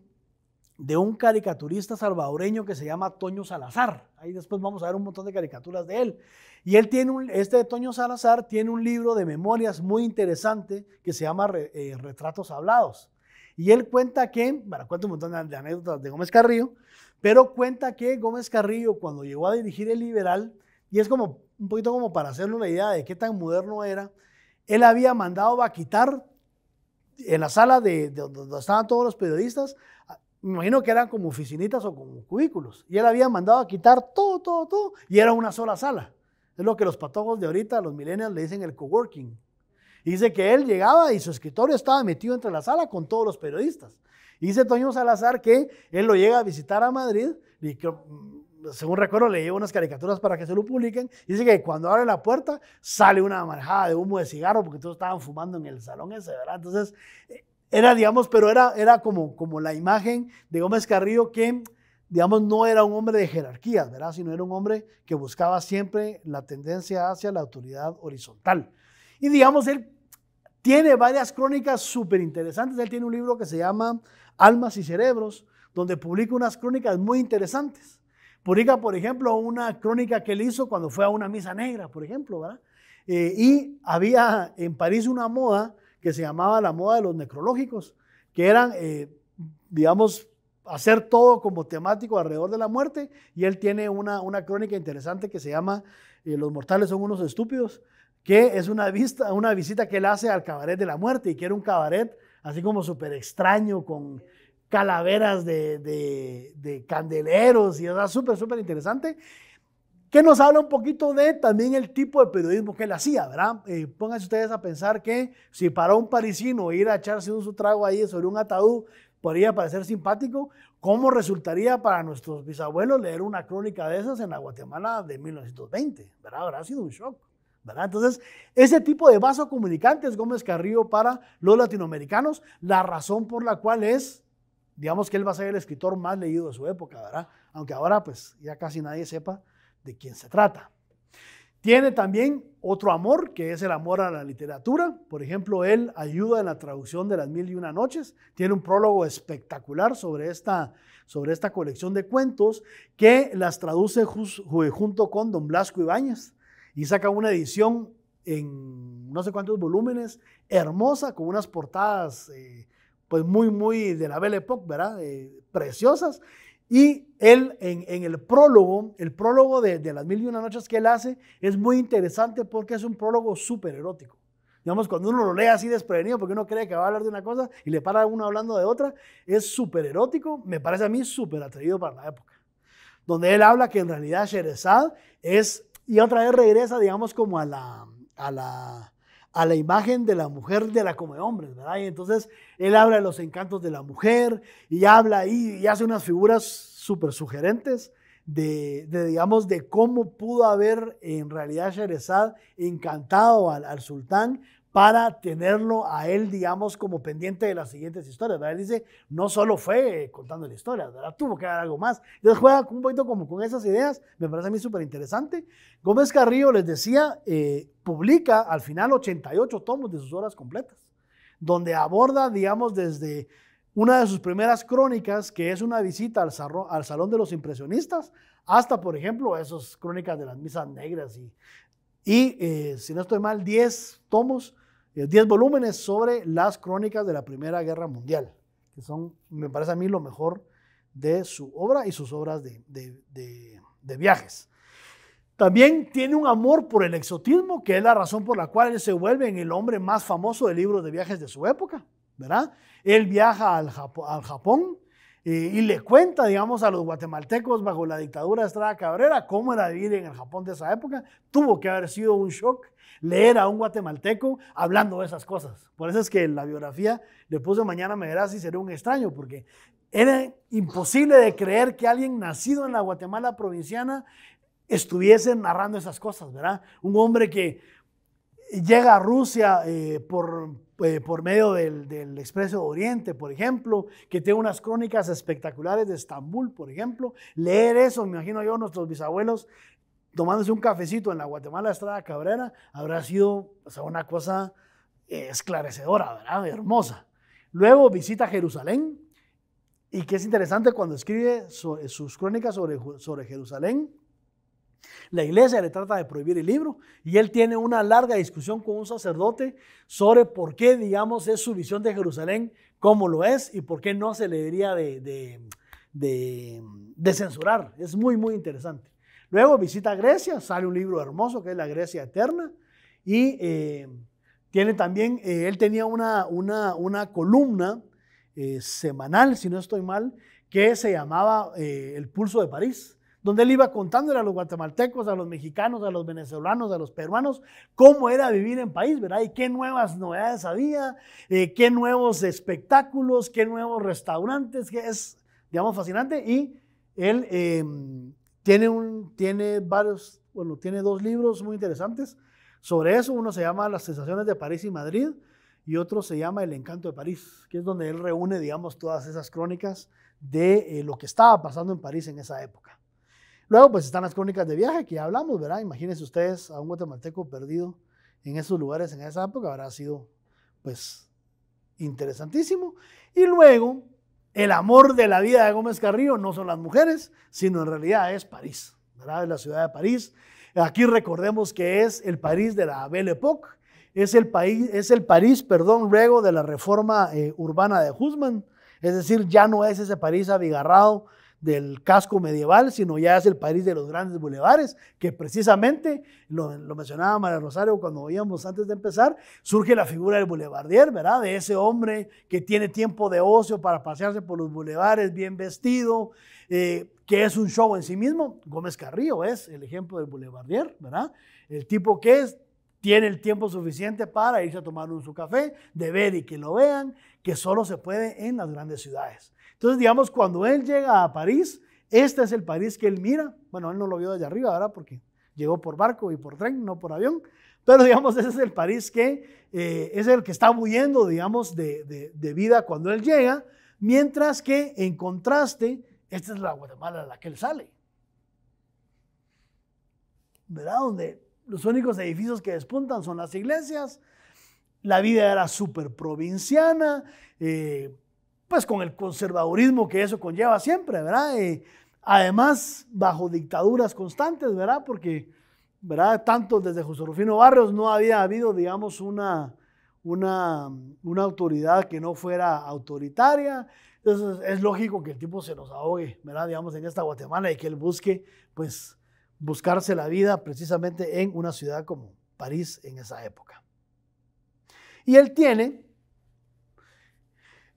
de un caricaturista salvadoreño que se llama Toño Salazar y después vamos a ver un montón de caricaturas de él. Y él tiene un, este Toño Salazar tiene un libro de memorias muy interesante que se llama eh, Retratos Hablados. Y él cuenta que, bueno, cuenta un montón de, anécdotas de Gómez Carrillo, pero cuenta que Gómez Carrillo cuando llegó a dirigir el Liberal, y es como un poquito como para hacerle una idea de qué tan moderno era, él había mandado a quitar en la sala donde estaban todos los periodistas, me imagino que eran como oficinitas o como cubículos. Y él había mandado a quitar todo, todo, todo, y era una sola sala. Es lo que los patojos de ahorita, los millennials, le dicen el coworking. dice que él llegaba y su escritorio estaba metido entre la sala con todos los periodistas. Y dice Toño Salazar que él lo llega a visitar a Madrid y que, mm, según recuerdo, le lleva unas caricaturas para que se lo publiquen. Y dice que cuando abre la puerta sale una manjada de humo de cigarro porque todos estaban fumando en el salón ese, ¿verdad? Entonces, eh, era, digamos, pero era, era como, como la imagen de Gómez Carrillo que, digamos, no era un hombre de jerarquías, ¿verdad? Sino era un hombre que buscaba siempre la tendencia hacia la autoridad horizontal. Y, digamos, él tiene varias crónicas súper interesantes. Él tiene un libro que se llama Almas y Cerebros, donde publica unas crónicas muy interesantes. Publica, por ejemplo, una crónica que él hizo cuando fue a una misa negra, por ejemplo, ¿verdad? Eh, y había en París una moda que se llamaba la moda de los necrológicos, que eran, eh, digamos, hacer todo como temático alrededor de la muerte, y él tiene una, crónica interesante que se llama eh, Los mortales son unos estúpidos, que es una, vista, una visita que él hace al cabaret de la muerte, y que era un cabaret así como súper extraño, con calaveras de, de, de candeleros, y era súper, súper interesante, que nos habla un poquito de también el tipo de periodismo que él hacía, ¿verdad? Eh, pónganse ustedes a pensar que si para un parisino ir a echarse un su trago ahí sobre un ataúd podría parecer simpático, ¿cómo resultaría para nuestros bisabuelos leer una crónica de esas en la Guatemala de 1920? ¿Verdad? Habrá sido un shock. ¿verdad? Entonces, ese tipo de vaso comunicante es Gómez Carrillo para los latinoamericanos, la razón por la cual es, digamos que él va a ser el escritor más leído de su época, ¿verdad? Aunque ahora pues ya casi nadie sepa de quién se trata. Tiene también otro amor, que es el amor a la literatura. Por ejemplo, él ayuda en la traducción de Las Mil y Una Noches. Tiene un prólogo espectacular sobre esta, sobre esta colección de cuentos que las traduce junto con Don Blasco Ibáñez y saca una edición en no sé cuántos volúmenes, hermosa, con unas portadas eh, pues muy, muy de la Belle Époque, ¿verdad? Eh, preciosas. Y él en, el prólogo, el prólogo de, las mil y una noches que él hace es muy interesante porque es un prólogo súper erótico. Digamos, cuando uno lo lee así desprevenido porque uno cree que va a hablar de una cosa y le para uno hablando de otra, es súper erótico, me parece a mí súper atrevido para la época. Donde él habla que en realidad Sherezad es, y otra vez regresa, digamos, como a a la, a la imagen de la mujer de la come hombres, ¿verdad? Y entonces él habla de los encantos de la mujer y habla ahí y hace unas figuras súper sugerentes de, digamos, de cómo pudo haber en realidad Sherezad encantado al sultán para tenerlo a él, digamos, como pendiente de las siguientes historias. ¿verdad? Él dice, no solo fue eh, contando la historia, ¿verdad? tuvo que dar algo más. Entonces juega un poquito como con esas ideas, me parece a mí súper interesante. Gómez Carrillo, les decía, eh, publica al final 88 tomos de sus horas completas, donde aborda, digamos, desde una de sus primeras crónicas, que es una visita al, al Salón de los Impresionistas, hasta, por ejemplo, esas crónicas de las misas negras y... y eh, si no estoy mal, 10 tomos 10 eh, volúmenes sobre las crónicas de la Primera Guerra Mundial, que son, me parece a mí, lo mejor de su obra y sus obras de, viajes. También tiene un amor por el exotismo, que es la razón por la cual él se vuelve en el hombre más famoso de libros de viajes de su época, ¿verdad? Él viaja al Japón, y le cuenta, digamos, a los guatemaltecos bajo la dictadura de Estrada Cabrera cómo era vivir en el Japón de esa época. Tuvo que haber sido un shock leer a un guatemalteco hablando de esas cosas. Por eso es que la biografía le puse mañana me verás y sería un extraño, porque era imposible de creer que alguien nacido en la Guatemala provinciana estuviese narrando esas cosas, ¿verdad? Un hombre que llega a Rusia eh, eh, por, medio del, Expreso de Oriente, por ejemplo, que tiene unas crónicas espectaculares de Estambul, por ejemplo. Leer eso, me imagino yo, nuestros bisabuelos tomándose un cafecito en la Guatemala Estrada Cabrera, habrá sido una cosa eh, esclarecedora, ¿verdad? Hermosa. Luego visita Jerusalén y que es interesante cuando escribe sus crónicas sobre, sobre Jerusalén la iglesia le trata de prohibir el libro y él tiene una larga discusión con un sacerdote sobre por qué, digamos, es su visión de Jerusalén como lo es y por qué no se le debería de, censurar. Es muy, muy interesante. Luego visita Grecia, sale un libro hermoso que es La Grecia Eterna y eh, tiene también, eh, él tenía una, una, columna eh, semanal, si no estoy mal, que se llamaba El Pulso de París donde él iba contándole a los guatemaltecos, a los mexicanos, a los venezolanos, a los peruanos, cómo era vivir en país, ¿verdad? Y qué nuevas novedades había, eh, qué nuevos espectáculos, qué nuevos restaurantes, que es, digamos, fascinante. Y él em, tiene, un, tiene varios, bueno, tiene dos libros muy interesantes sobre eso. Uno se llama Las sensaciones de París y Madrid y otro se llama El encanto de París, que es donde él reúne, digamos, todas esas crónicas de eh, lo que estaba pasando en París en esa época. Luego, pues están las crónicas de viaje que ya hablamos, ¿verdad? Imagínense ustedes a un guatemalteco perdido en esos lugares en esa época, habrá sido, pues, interesantísimo. Y luego, el amor de la vida de Gómez Carrillo no son las mujeres, sino en realidad es París, ¿verdad? Es la ciudad de París. Aquí recordemos que es el París de la Belle Époque, es el, país, es el París, perdón, luego de la reforma eh, urbana de Guzmán, es decir, ya no es ese París abigarrado del casco medieval, sino ya es el país de los grandes bulevares, que precisamente, lo, mencionaba María Rosario cuando oíamos antes de empezar, surge la figura del bulevardier, ¿verdad? De ese hombre que tiene tiempo de ocio para pasearse por los bulevares, bien vestido, eh, que es un show en sí mismo. Gómez Carrillo es el ejemplo del bulevardier, ¿verdad? El tipo que es, tiene el tiempo suficiente para irse a tomar un su café, de ver y que lo vean, que solo se puede en las grandes ciudades. Entonces, digamos, cuando él llega a París, este es el París que él mira. Bueno, él no lo vio de allá arriba, ¿verdad? Porque llegó por barco y por tren, no por avión. Pero digamos, ese es el París que eh, es el que está huyendo, digamos, de, vida cuando él llega, mientras que en contraste, esta es la Guatemala a la que él sale. ¿Verdad? Donde los únicos edificios que despuntan son las iglesias, la vida era súper provinciana, eh, pues, con el conservadurismo que eso conlleva siempre, ¿verdad? Y eh, además, bajo dictaduras constantes, ¿verdad? Porque, ¿verdad? Tanto desde José Rufino Barrios no había habido, digamos, una, una, una autoridad que no fuera autoritaria. Entonces, es lógico que el tipo se nos ahogue, ¿verdad? Digamos, en esta Guatemala y que él busque, pues, buscarse la vida precisamente en una ciudad como París en esa época. Y él tiene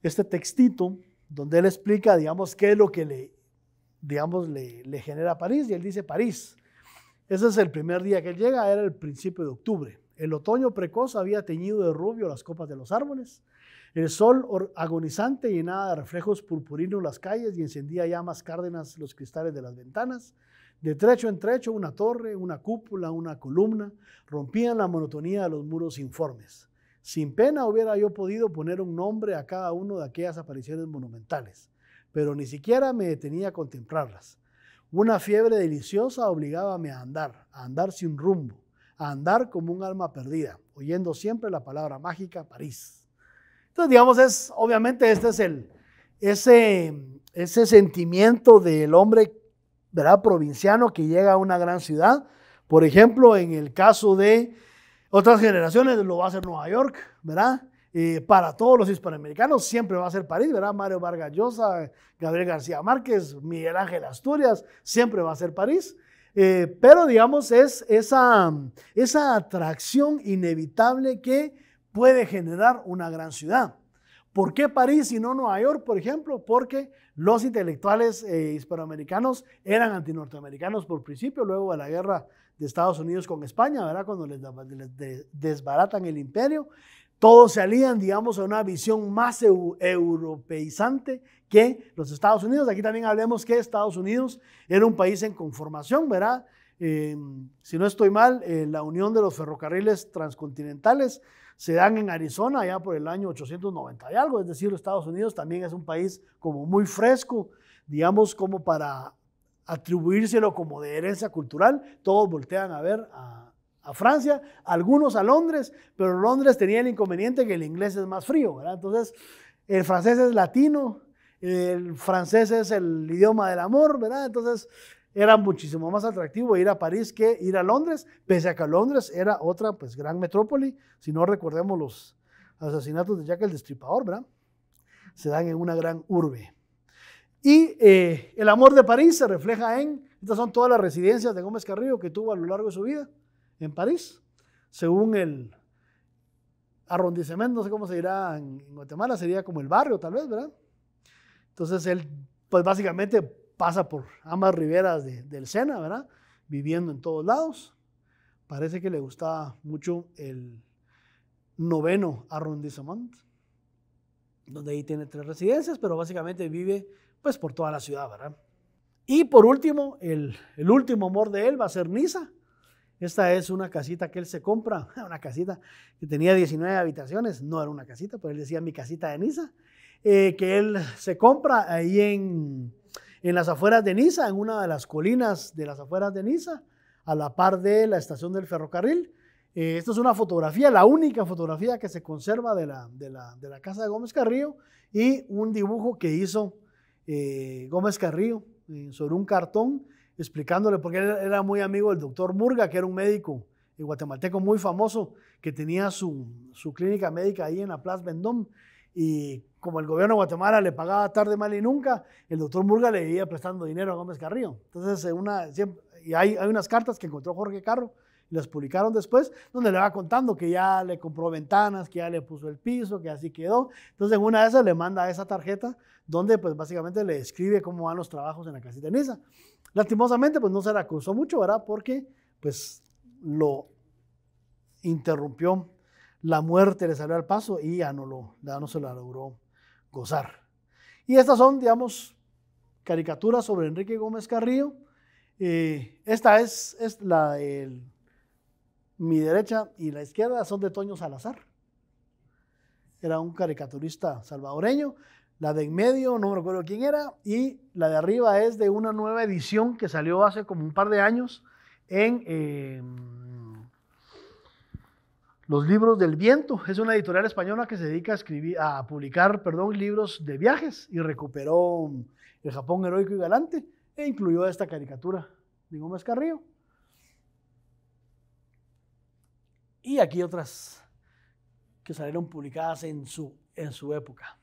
este textito donde él explica, digamos, qué es lo que le, digamos, le, genera París. Y él dice, París, ese es el primer día que él llega, era el principio de octubre. El otoño precoz había teñido de rubio las copas de los árboles. El sol agonizante llenaba de reflejos purpurinos las calles y encendía llamas cárdenas los cristales de las ventanas. De trecho en trecho, una torre, una cúpula, una columna rompían la monotonía de los muros informes. Sin pena hubiera yo podido poner un nombre a cada una de aquellas apariciones monumentales, pero ni siquiera me detenía a contemplarlas. Una fiebre deliciosa obligábame a andar, a andar sin rumbo, a andar como un alma perdida, oyendo siempre la palabra mágica París. Entonces, digamos, es, obviamente este es el, ese, ese sentimiento del hombre, ¿verdad? Provinciano que llega a una gran ciudad. Por ejemplo, en el caso de otras generaciones lo va a hacer Nueva York, ¿verdad? para todos los hispanoamericanos siempre va a ser París, ¿verdad? Mario Vargas Llosa, Gabriel García Márquez, Miguel Ángel Asturias, siempre va a ser París. Eh, pero digamos, es esa, atracción inevitable que puede generar una gran ciudad. ¿Por qué París y no Nueva York, por ejemplo? Porque los intelectuales eh, hispanoamericanos eran antinorteamericanos por principio, luego de la guerra de Estados Unidos con España, ¿verdad? Cuando les, desbaratan el imperio, todos se alían, digamos, a una visión más europeizante que los Estados Unidos. Aquí también hablemos que Estados Unidos era un país en conformación, ¿verdad? Em, si no estoy mal, eh, la unión de los ferrocarriles transcontinentales se dan en Arizona ya por el año 890 y algo, es decir, los Estados Unidos también es un país como muy fresco, digamos, como para atribuírselo como de herencia cultural. Todos voltean a ver a, Francia, algunos a Londres, pero Londres tenía el inconveniente que el inglés es más frío, ¿verdad? Entonces, el francés es latino, el francés es el idioma del amor, ¿verdad? Entonces, era muchísimo más atractivo ir a París que ir a Londres, pese a que Londres era otra pues gran metrópoli, si no recordemos los asesinatos de Jack el Destripador, ¿verdad? Se dan en una gran urbe. Y eh, el amor de París se refleja en, estas son todas las residencias de Gómez Carrillo que tuvo a lo largo de su vida en París, según el arrondissement, no sé cómo se dirá en Guatemala, sería como el barrio tal vez, ¿verdad? Entonces él, pues básicamente pasa por ambas riberas del Sena, ¿verdad? Viviendo en todos lados. Parece que le gustaba mucho el noveno arrondissement, donde ahí tiene tres residencias, pero básicamente vive pues por toda la ciudad, ¿verdad? Y por último, el, último amor de él va a ser Niza. Esta es una casita que él se compra, una casita que tenía 19 habitaciones, no era una casita, pero él decía mi casita de Niza, eh, que él se compra ahí en, las afueras de Niza, en una de las colinas de las afueras de Niza, a la par de la estación del ferrocarril. Eh, esta es una fotografía, la única fotografía que se conserva de la, de la, de la casa de Gómez Carrillo y un dibujo que hizo eh, Gómez Carrillo eh, sobre un cartón explicándole, porque él era muy amigo del doctor Murga, que era un médico eh, guatemalteco muy famoso, que tenía su, clínica médica ahí en la Plaza Vendôme. Y como el gobierno de Guatemala le pagaba tarde, mal y nunca, el doctor Murga le iba prestando dinero a Gómez Carrillo. Entonces, una, y hay, hay unas cartas que encontró Jorge Carro, las publicaron después, donde le va contando que ya le compró ventanas, que ya le puso el piso, que así quedó. Entonces, en una de esas le manda esa tarjeta donde pues básicamente le describe cómo van los trabajos en la casita de Niza. Lastimosamente pues no se le acusó mucho, ¿verdad? Porque pues lo interrumpió la muerte, le salió al paso y ya no, lo, se la logró gozar. Y estas son, digamos, caricaturas sobre Enrique Gómez Carrillo. Eh, esta es, es la, el, mi derecha y la izquierda son de Toño Salazar. Era un caricaturista salvadoreño. La de en medio, no me recuerdo quién era, y la de arriba es de una nueva edición que salió hace como un par de años en em, Los Libros del Viento. Es una editorial española que se dedica a, a publicar perdón, libros de viajes y recuperó em, El Japón Heroico y Galante e incluyó esta caricatura de Gómez Carrillo. Y aquí otras que salieron publicadas en su, en su época.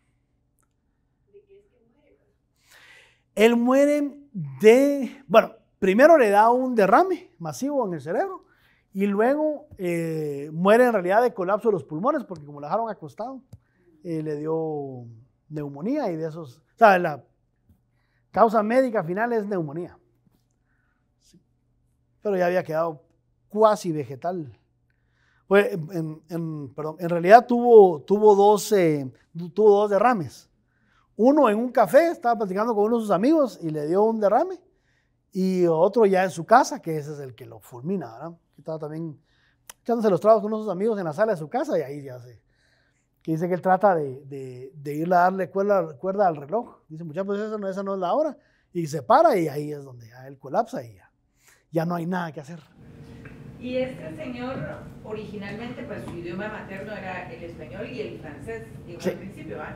Él muere de, bueno, primero le da un derrame masivo en el cerebro y luego eh, muere en realidad de colapso de los pulmones porque como lo dejaron acostado, eh, le dio neumonía y de esos, o sea, la causa médica final es neumonía. Pero ya había quedado cuasi vegetal. Pues, en, realidad tuvo, tuvo, eh, tuvo dos derrames. Uno en un café estaba platicando con uno de sus amigos y le dio un derrame. Y otro ya en su casa, que ese es el que lo fulmina, ¿verdad? Que estaba también echándose los tragos con unos de sus amigos en la sala de su casa y ahí ya se... Que dice que él trata de, de, irle a darle cuerda, al reloj. Dice, muchachos, pues esa no, esa es la hora. Y se para y ahí es donde ya él colapsa y ya, ya no hay nada que hacer. Y este señor originalmente, pues su idioma materno era el español y el francés, digo, al principio, ¿verdad?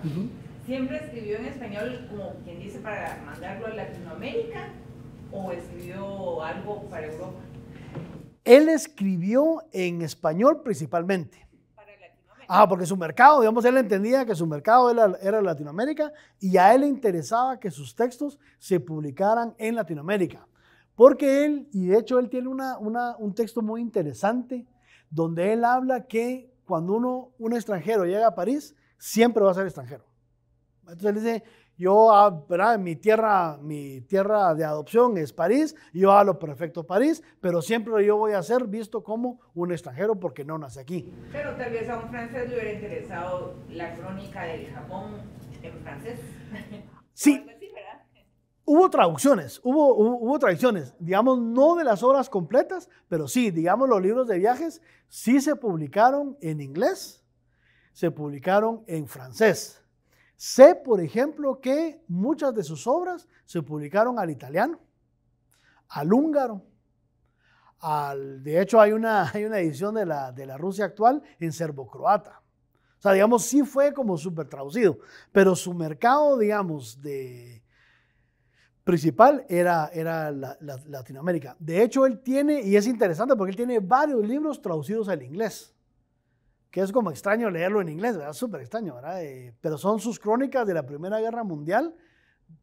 ¿Siempre escribió en español, como quien dice, para mandarlo a Latinoamérica o escribió algo para Europa? Él escribió en español principalmente. Para Latinoamérica. Ah, porque su mercado, digamos, él entendía que su mercado era, Latinoamérica y a él le interesaba que sus textos se publicaran en Latinoamérica. Porque él, y de hecho él tiene una, un texto muy interesante, donde él habla que cuando uno, un extranjero llega a París, siempre va a ser extranjero. Entonces él dice, yo, ah, ¿verdad? mi tierra, mi tierra de adopción es París, yo hablo ah, perfecto París, pero siempre yo voy a ser visto como un extranjero porque no nace aquí. Pero tal vez a un francés le hubiera interesado la crónica del Japón en francés. Sí. hubo traducciones, hubo, hubo, traducciones, digamos, no de las obras completas, pero sí, digamos, los libros de viajes sí se publicaron en inglés, se publicaron en francés Sé, por ejemplo, que muchas de sus obras se publicaron al italiano, al húngaro, al, de hecho hay una, hay una edición de la, de la Rusia actual en serbo-croata. O sea, digamos, sí fue como súper traducido, pero su mercado, digamos, de principal era, era Latinoamérica. De hecho, él tiene, y es interesante porque él tiene varios libros traducidos al inglés que es como extraño leerlo en inglés, ¿verdad? Súper extraño, ¿verdad? Eh, pero son sus crónicas de la Primera Guerra Mundial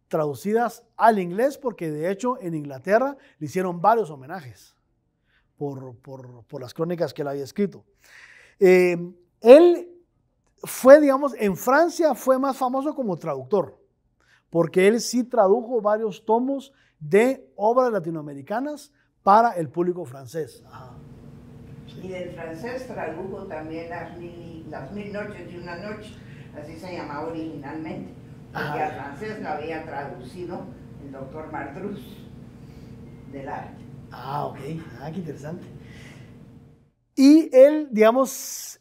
traducidas al inglés porque de hecho en Inglaterra le hicieron varios homenajes por, por, las crónicas que él había escrito. Eh, él fue, digamos, en Francia fue más famoso como traductor, porque él sí tradujo varios tomos de obras latinoamericanas para el público francés. Ajá. Y del francés tradujo también las mil, noches de una noche, así se llamaba originalmente, porque ah. al francés lo había traducido el doctor Martruz del arte. Ah, ok, ah, qué interesante. Y él, digamos,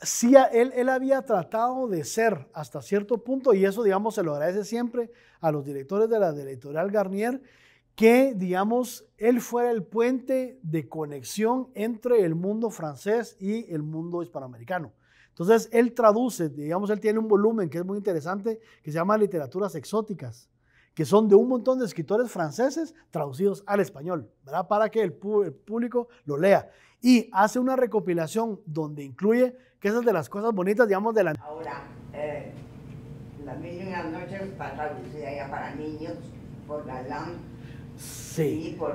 sí, él, había tratado de ser hasta cierto punto, y eso, digamos, se lo agradece siempre a los directores de la directorial editorial Garnier, que, digamos, él fuera el puente de conexión entre el mundo francés y el mundo hispanoamericano. Entonces, él traduce, digamos, él tiene un volumen que es muy interesante, que se llama Literaturas Exóticas, que son de un montón de escritores franceses traducidos al español, ¿verdad? Para que el, público lo lea. Y hace una recopilación donde incluye, que esas de las cosas bonitas, digamos, de la... Ahora, eh, las mil y una noches para traducida ya para niños, por la Galán, Sí. por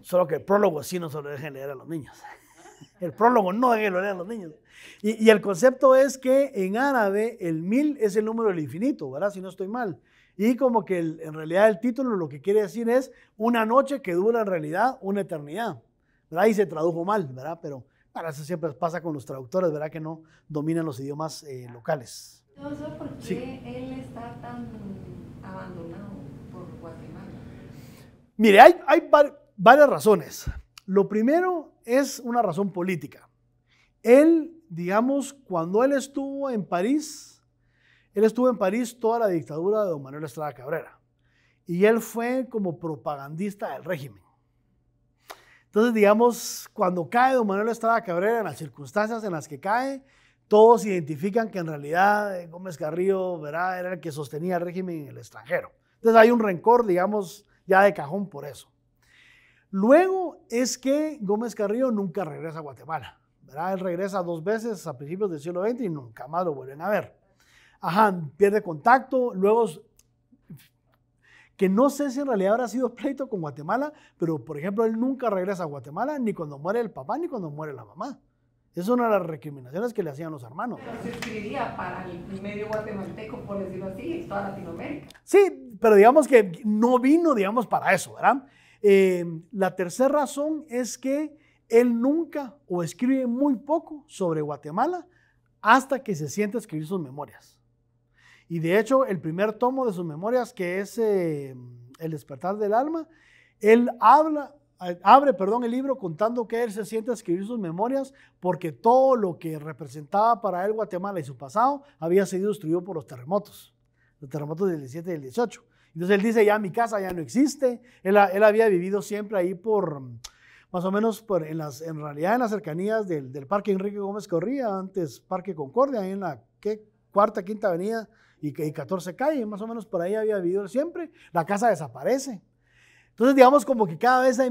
solo que el prólogo sí no se lo dejen leer a los niños. El prólogo no dejen leer a los niños. Y, el concepto es que en árabe el mil es el número del infinito, ¿verdad? Si no estoy mal. Y como que en realidad el título lo que quiere decir es una noche que dura en realidad una eternidad. ¿Verdad? Y se tradujo mal, ¿verdad? Pero para eso siempre pasa con los traductores, ¿verdad? Que no dominan los idiomas eh, locales sé ¿por qué él está tan abandonado por Guatemala? Mire, hay, hay varias razones. Lo primero es una razón política. Él, digamos, cuando él estuvo en París, él estuvo en París toda la dictadura de don Manuel Estrada Cabrera. Y él fue como propagandista del régimen. Entonces, digamos, cuando cae don Manuel Estrada Cabrera, en las circunstancias en las que cae, todos identifican que en realidad eh, Gómez Carrillo era el que sostenía el régimen en el extranjero. Entonces hay un rencor, digamos, ya de cajón por eso. Luego es que Gómez Carrillo nunca regresa a Guatemala. Él regresa dos veces a principios del siglo XX y nunca más lo vuelven a ver. Ajá, pierde contacto, luego, que no sé si en realidad habrá sido pleito con Guatemala, pero por ejemplo, él nunca regresa a Guatemala, ni cuando muere el papá, ni cuando muere la mamá. Es una de las recriminaciones que le hacían los hermanos. Pero se escribiría para el medio guatemalteco, por decirlo así, toda Latinoamérica. Sí, pero digamos que no vino, digamos, para eso, ¿verdad? Eh, la tercera razón es que él nunca o escribe muy poco sobre Guatemala hasta que se siente a escribir sus memorias. Y de hecho, el primer tomo de sus memorias, que es eh, El despertar del alma, él habla eh, abre, perdón, el libro contando que él se siente a escribir sus memorias porque todo lo que representaba para él Guatemala y su pasado había sido destruido por los terremotos, los terremotos del 17 y del 18. Entonces él dice, ya mi casa ya no existe, él, había vivido siempre ahí por, más o menos, en, las, realidad en las cercanías del, Parque Enrique Gómez Corría, antes Parque Concordia, ahí en la ¿qué? cuarta, quinta avenida y, y 14 calle, más o menos por ahí había vivido siempre, la casa desaparece. Entonces, digamos como que cada vez hay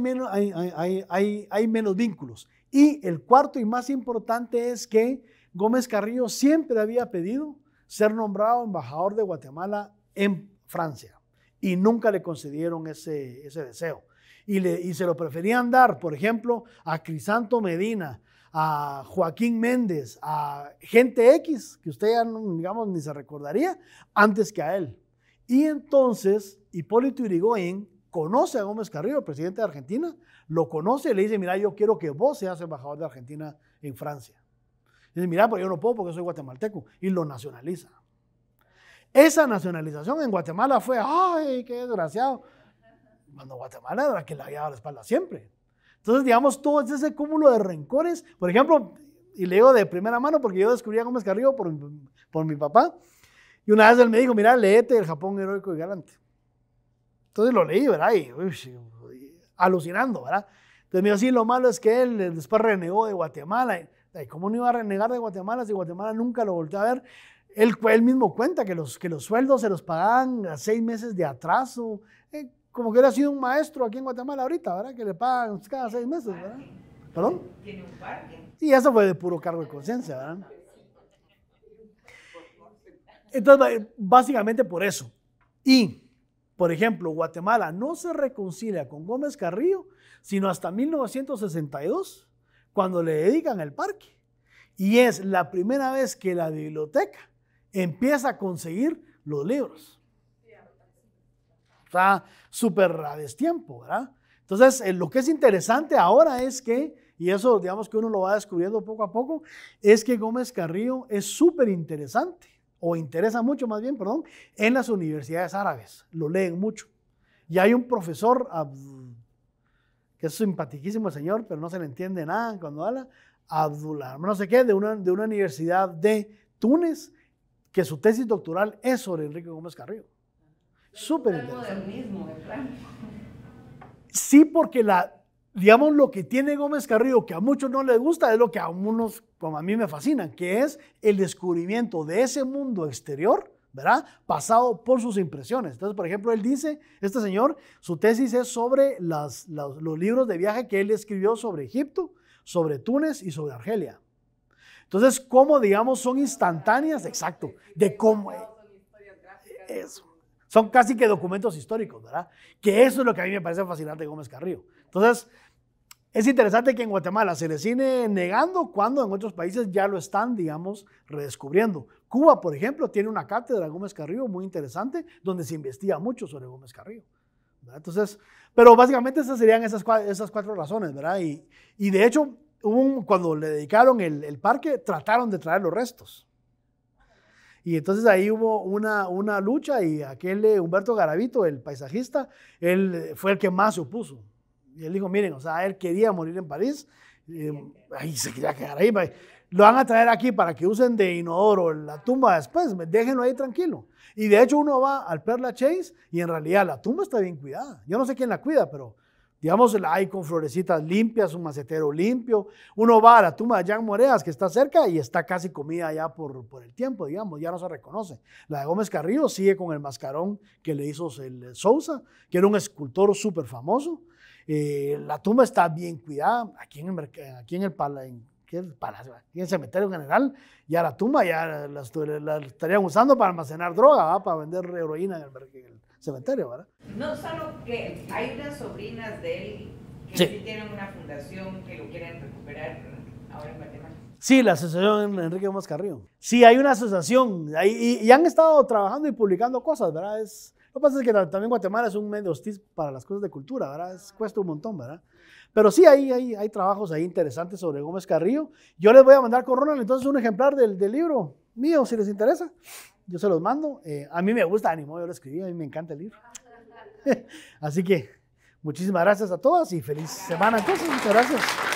menos, vínculos. Y el cuarto y más importante es que Gómez Carrillo siempre había pedido ser nombrado embajador de Guatemala en Francia y nunca le concedieron ese, deseo. Y, le, y se lo preferían dar, por ejemplo, a Crisanto Medina, a Joaquín Méndez, a gente X, que usted ya, digamos, ni se recordaría, antes que a él. Y entonces, Hipólito Irigoyen conoce a Gómez Carrillo, el presidente de Argentina, lo conoce y le dice, mira, yo quiero que vos seas embajador de Argentina en Francia. Y dice, mira, pero yo no puedo porque soy guatemalteco. Y lo nacionaliza. Esa nacionalización en Guatemala fue, ay, qué desgraciado. Cuando Guatemala era que le había dado la espalda siempre. Entonces, digamos, todo ese cúmulo de rencores. Por ejemplo, y le digo de primera mano porque yo descubrí a Gómez Carrillo por, mi papá. Y una vez él me dijo, mira, léete El Japón Heroico y Galante. Entonces lo leí, ¿verdad? Y, alucinando, ¿verdad? Entonces me dijo, sí, lo malo es que él después renegó de Guatemala. ¿Cómo no iba a renegar de Guatemala si Guatemala nunca lo volteó a ver? Él, él, mismo cuenta que los, que los sueldos se los pagaban a seis meses de atraso. Eh, como que él ha sido un maestro aquí en Guatemala ahorita, ¿verdad? Que le pagan cada seis meses, ¿verdad? ¿Perdón? Sí, eso fue de puro cargo de conciencia, ¿verdad? Entonces, básicamente por eso. Y por ejemplo, Guatemala no se reconcilia con Gómez Carrillo, sino hasta 1962, cuando le dedican el parque. Y es la primera vez que la biblioteca empieza a conseguir los libros. Está súper a destiempo, ¿verdad? Entonces, eh, lo que es interesante ahora es que, y eso digamos que uno lo va descubriendo poco a poco, es que Gómez Carrillo es súper interesante, o interesa mucho más bien, perdón, en las universidades árabes. Lo leen mucho. Y hay un profesor, que es simpaticísimo el señor, pero no se le entiende nada cuando habla, Abdullah, no sé qué, de una, universidad de Túnez, que su tesis doctoral es sobre Enrique Gómez Carrillo. Súper interesante. Sí, porque la, digamos, lo que tiene Gómez Carrillo, que a muchos no les gusta, es lo que a unos, como a mí me fascina, que es el descubrimiento de ese mundo exterior, ¿verdad? Pasado por sus impresiones. Entonces, por ejemplo, él dice, este señor, su tesis es sobre las, los libros de viaje que él escribió sobre Egipto, sobre Túnez y sobre Argelia. Entonces, ¿cómo, digamos, son instantáneas? Exacto, de cómo... E-, eso. Son casi que documentos históricos, ¿verdad? Que eso es lo que a mí me parece fascinante de Gómez Carrillo. Entonces, es interesante que en Guatemala se le cine negando cuando en otros países ya lo están, digamos, redescubriendo. Cuba, por ejemplo, tiene una cátedra de Gómez Carrillo muy interesante donde se investiga mucho sobre Gómez Carrillo. Entonces, pero básicamente esas serían esas, cuatro razones, ¿verdad? Y, y de hecho, cuando le dedicaron el, parque, trataron de traer los restos. Y entonces ahí hubo una, una lucha y aquel eh, Humberto Garavito, el paisajista, él eh, fue el que más se opuso. Y él dijo, miren, o sea, él quería morir en París, y, em, ahí se quería quedar ahí. Pues, lo van a traer aquí para que usen de inodoro la tumba después, déjenlo ahí tranquilo. Y de hecho uno va al Perla Chase y en realidad la tumba está bien cuidada. Yo no sé quién la cuida, pero digamos, la hay con florecitas limpias, un macetero limpio. Uno va a la tumba de Jean Moreas, que está cerca y está casi comida ya por, por el tiempo, digamos, ya no se reconoce. La de Gómez Carrillo sigue con el mascarón que le hizo el Sousa, que era un escultor súper famoso. Eh, la tumba está bien cuidada. Aquí en el, aquí en el, pala, en, ¿qué el palacio, en el cementerio general, ya la tumba ya la, estarían usando para almacenar droga, para vender heroína en el, cementerio, ¿verdad? No solo que hay unas sobrinas de él que sí. tienen una fundación que lo quieren recuperar ahora en Guatemala. Sí, la asociación Enrique Gómez Carrillo. Sí, hay una asociación y, y, han estado trabajando y publicando cosas, ¿verdad? Lo que pasa es que también Guatemala es un medio hostil para las cosas de cultura, ¿verdad? cuesta un montón, ¿verdad? Pero sí, hay, hay, trabajos ahí interesantes sobre Gómez Carrillo. Yo les voy a mandar con Ronald entonces un ejemplar del, del libro mío, si les interesa. Yo se los mando. Eh, a mí me gusta, animo, yo lo escribí, a mí me encanta el libro. Así que muchísimas gracias a todas y feliz semana entonces. Muchas gracias.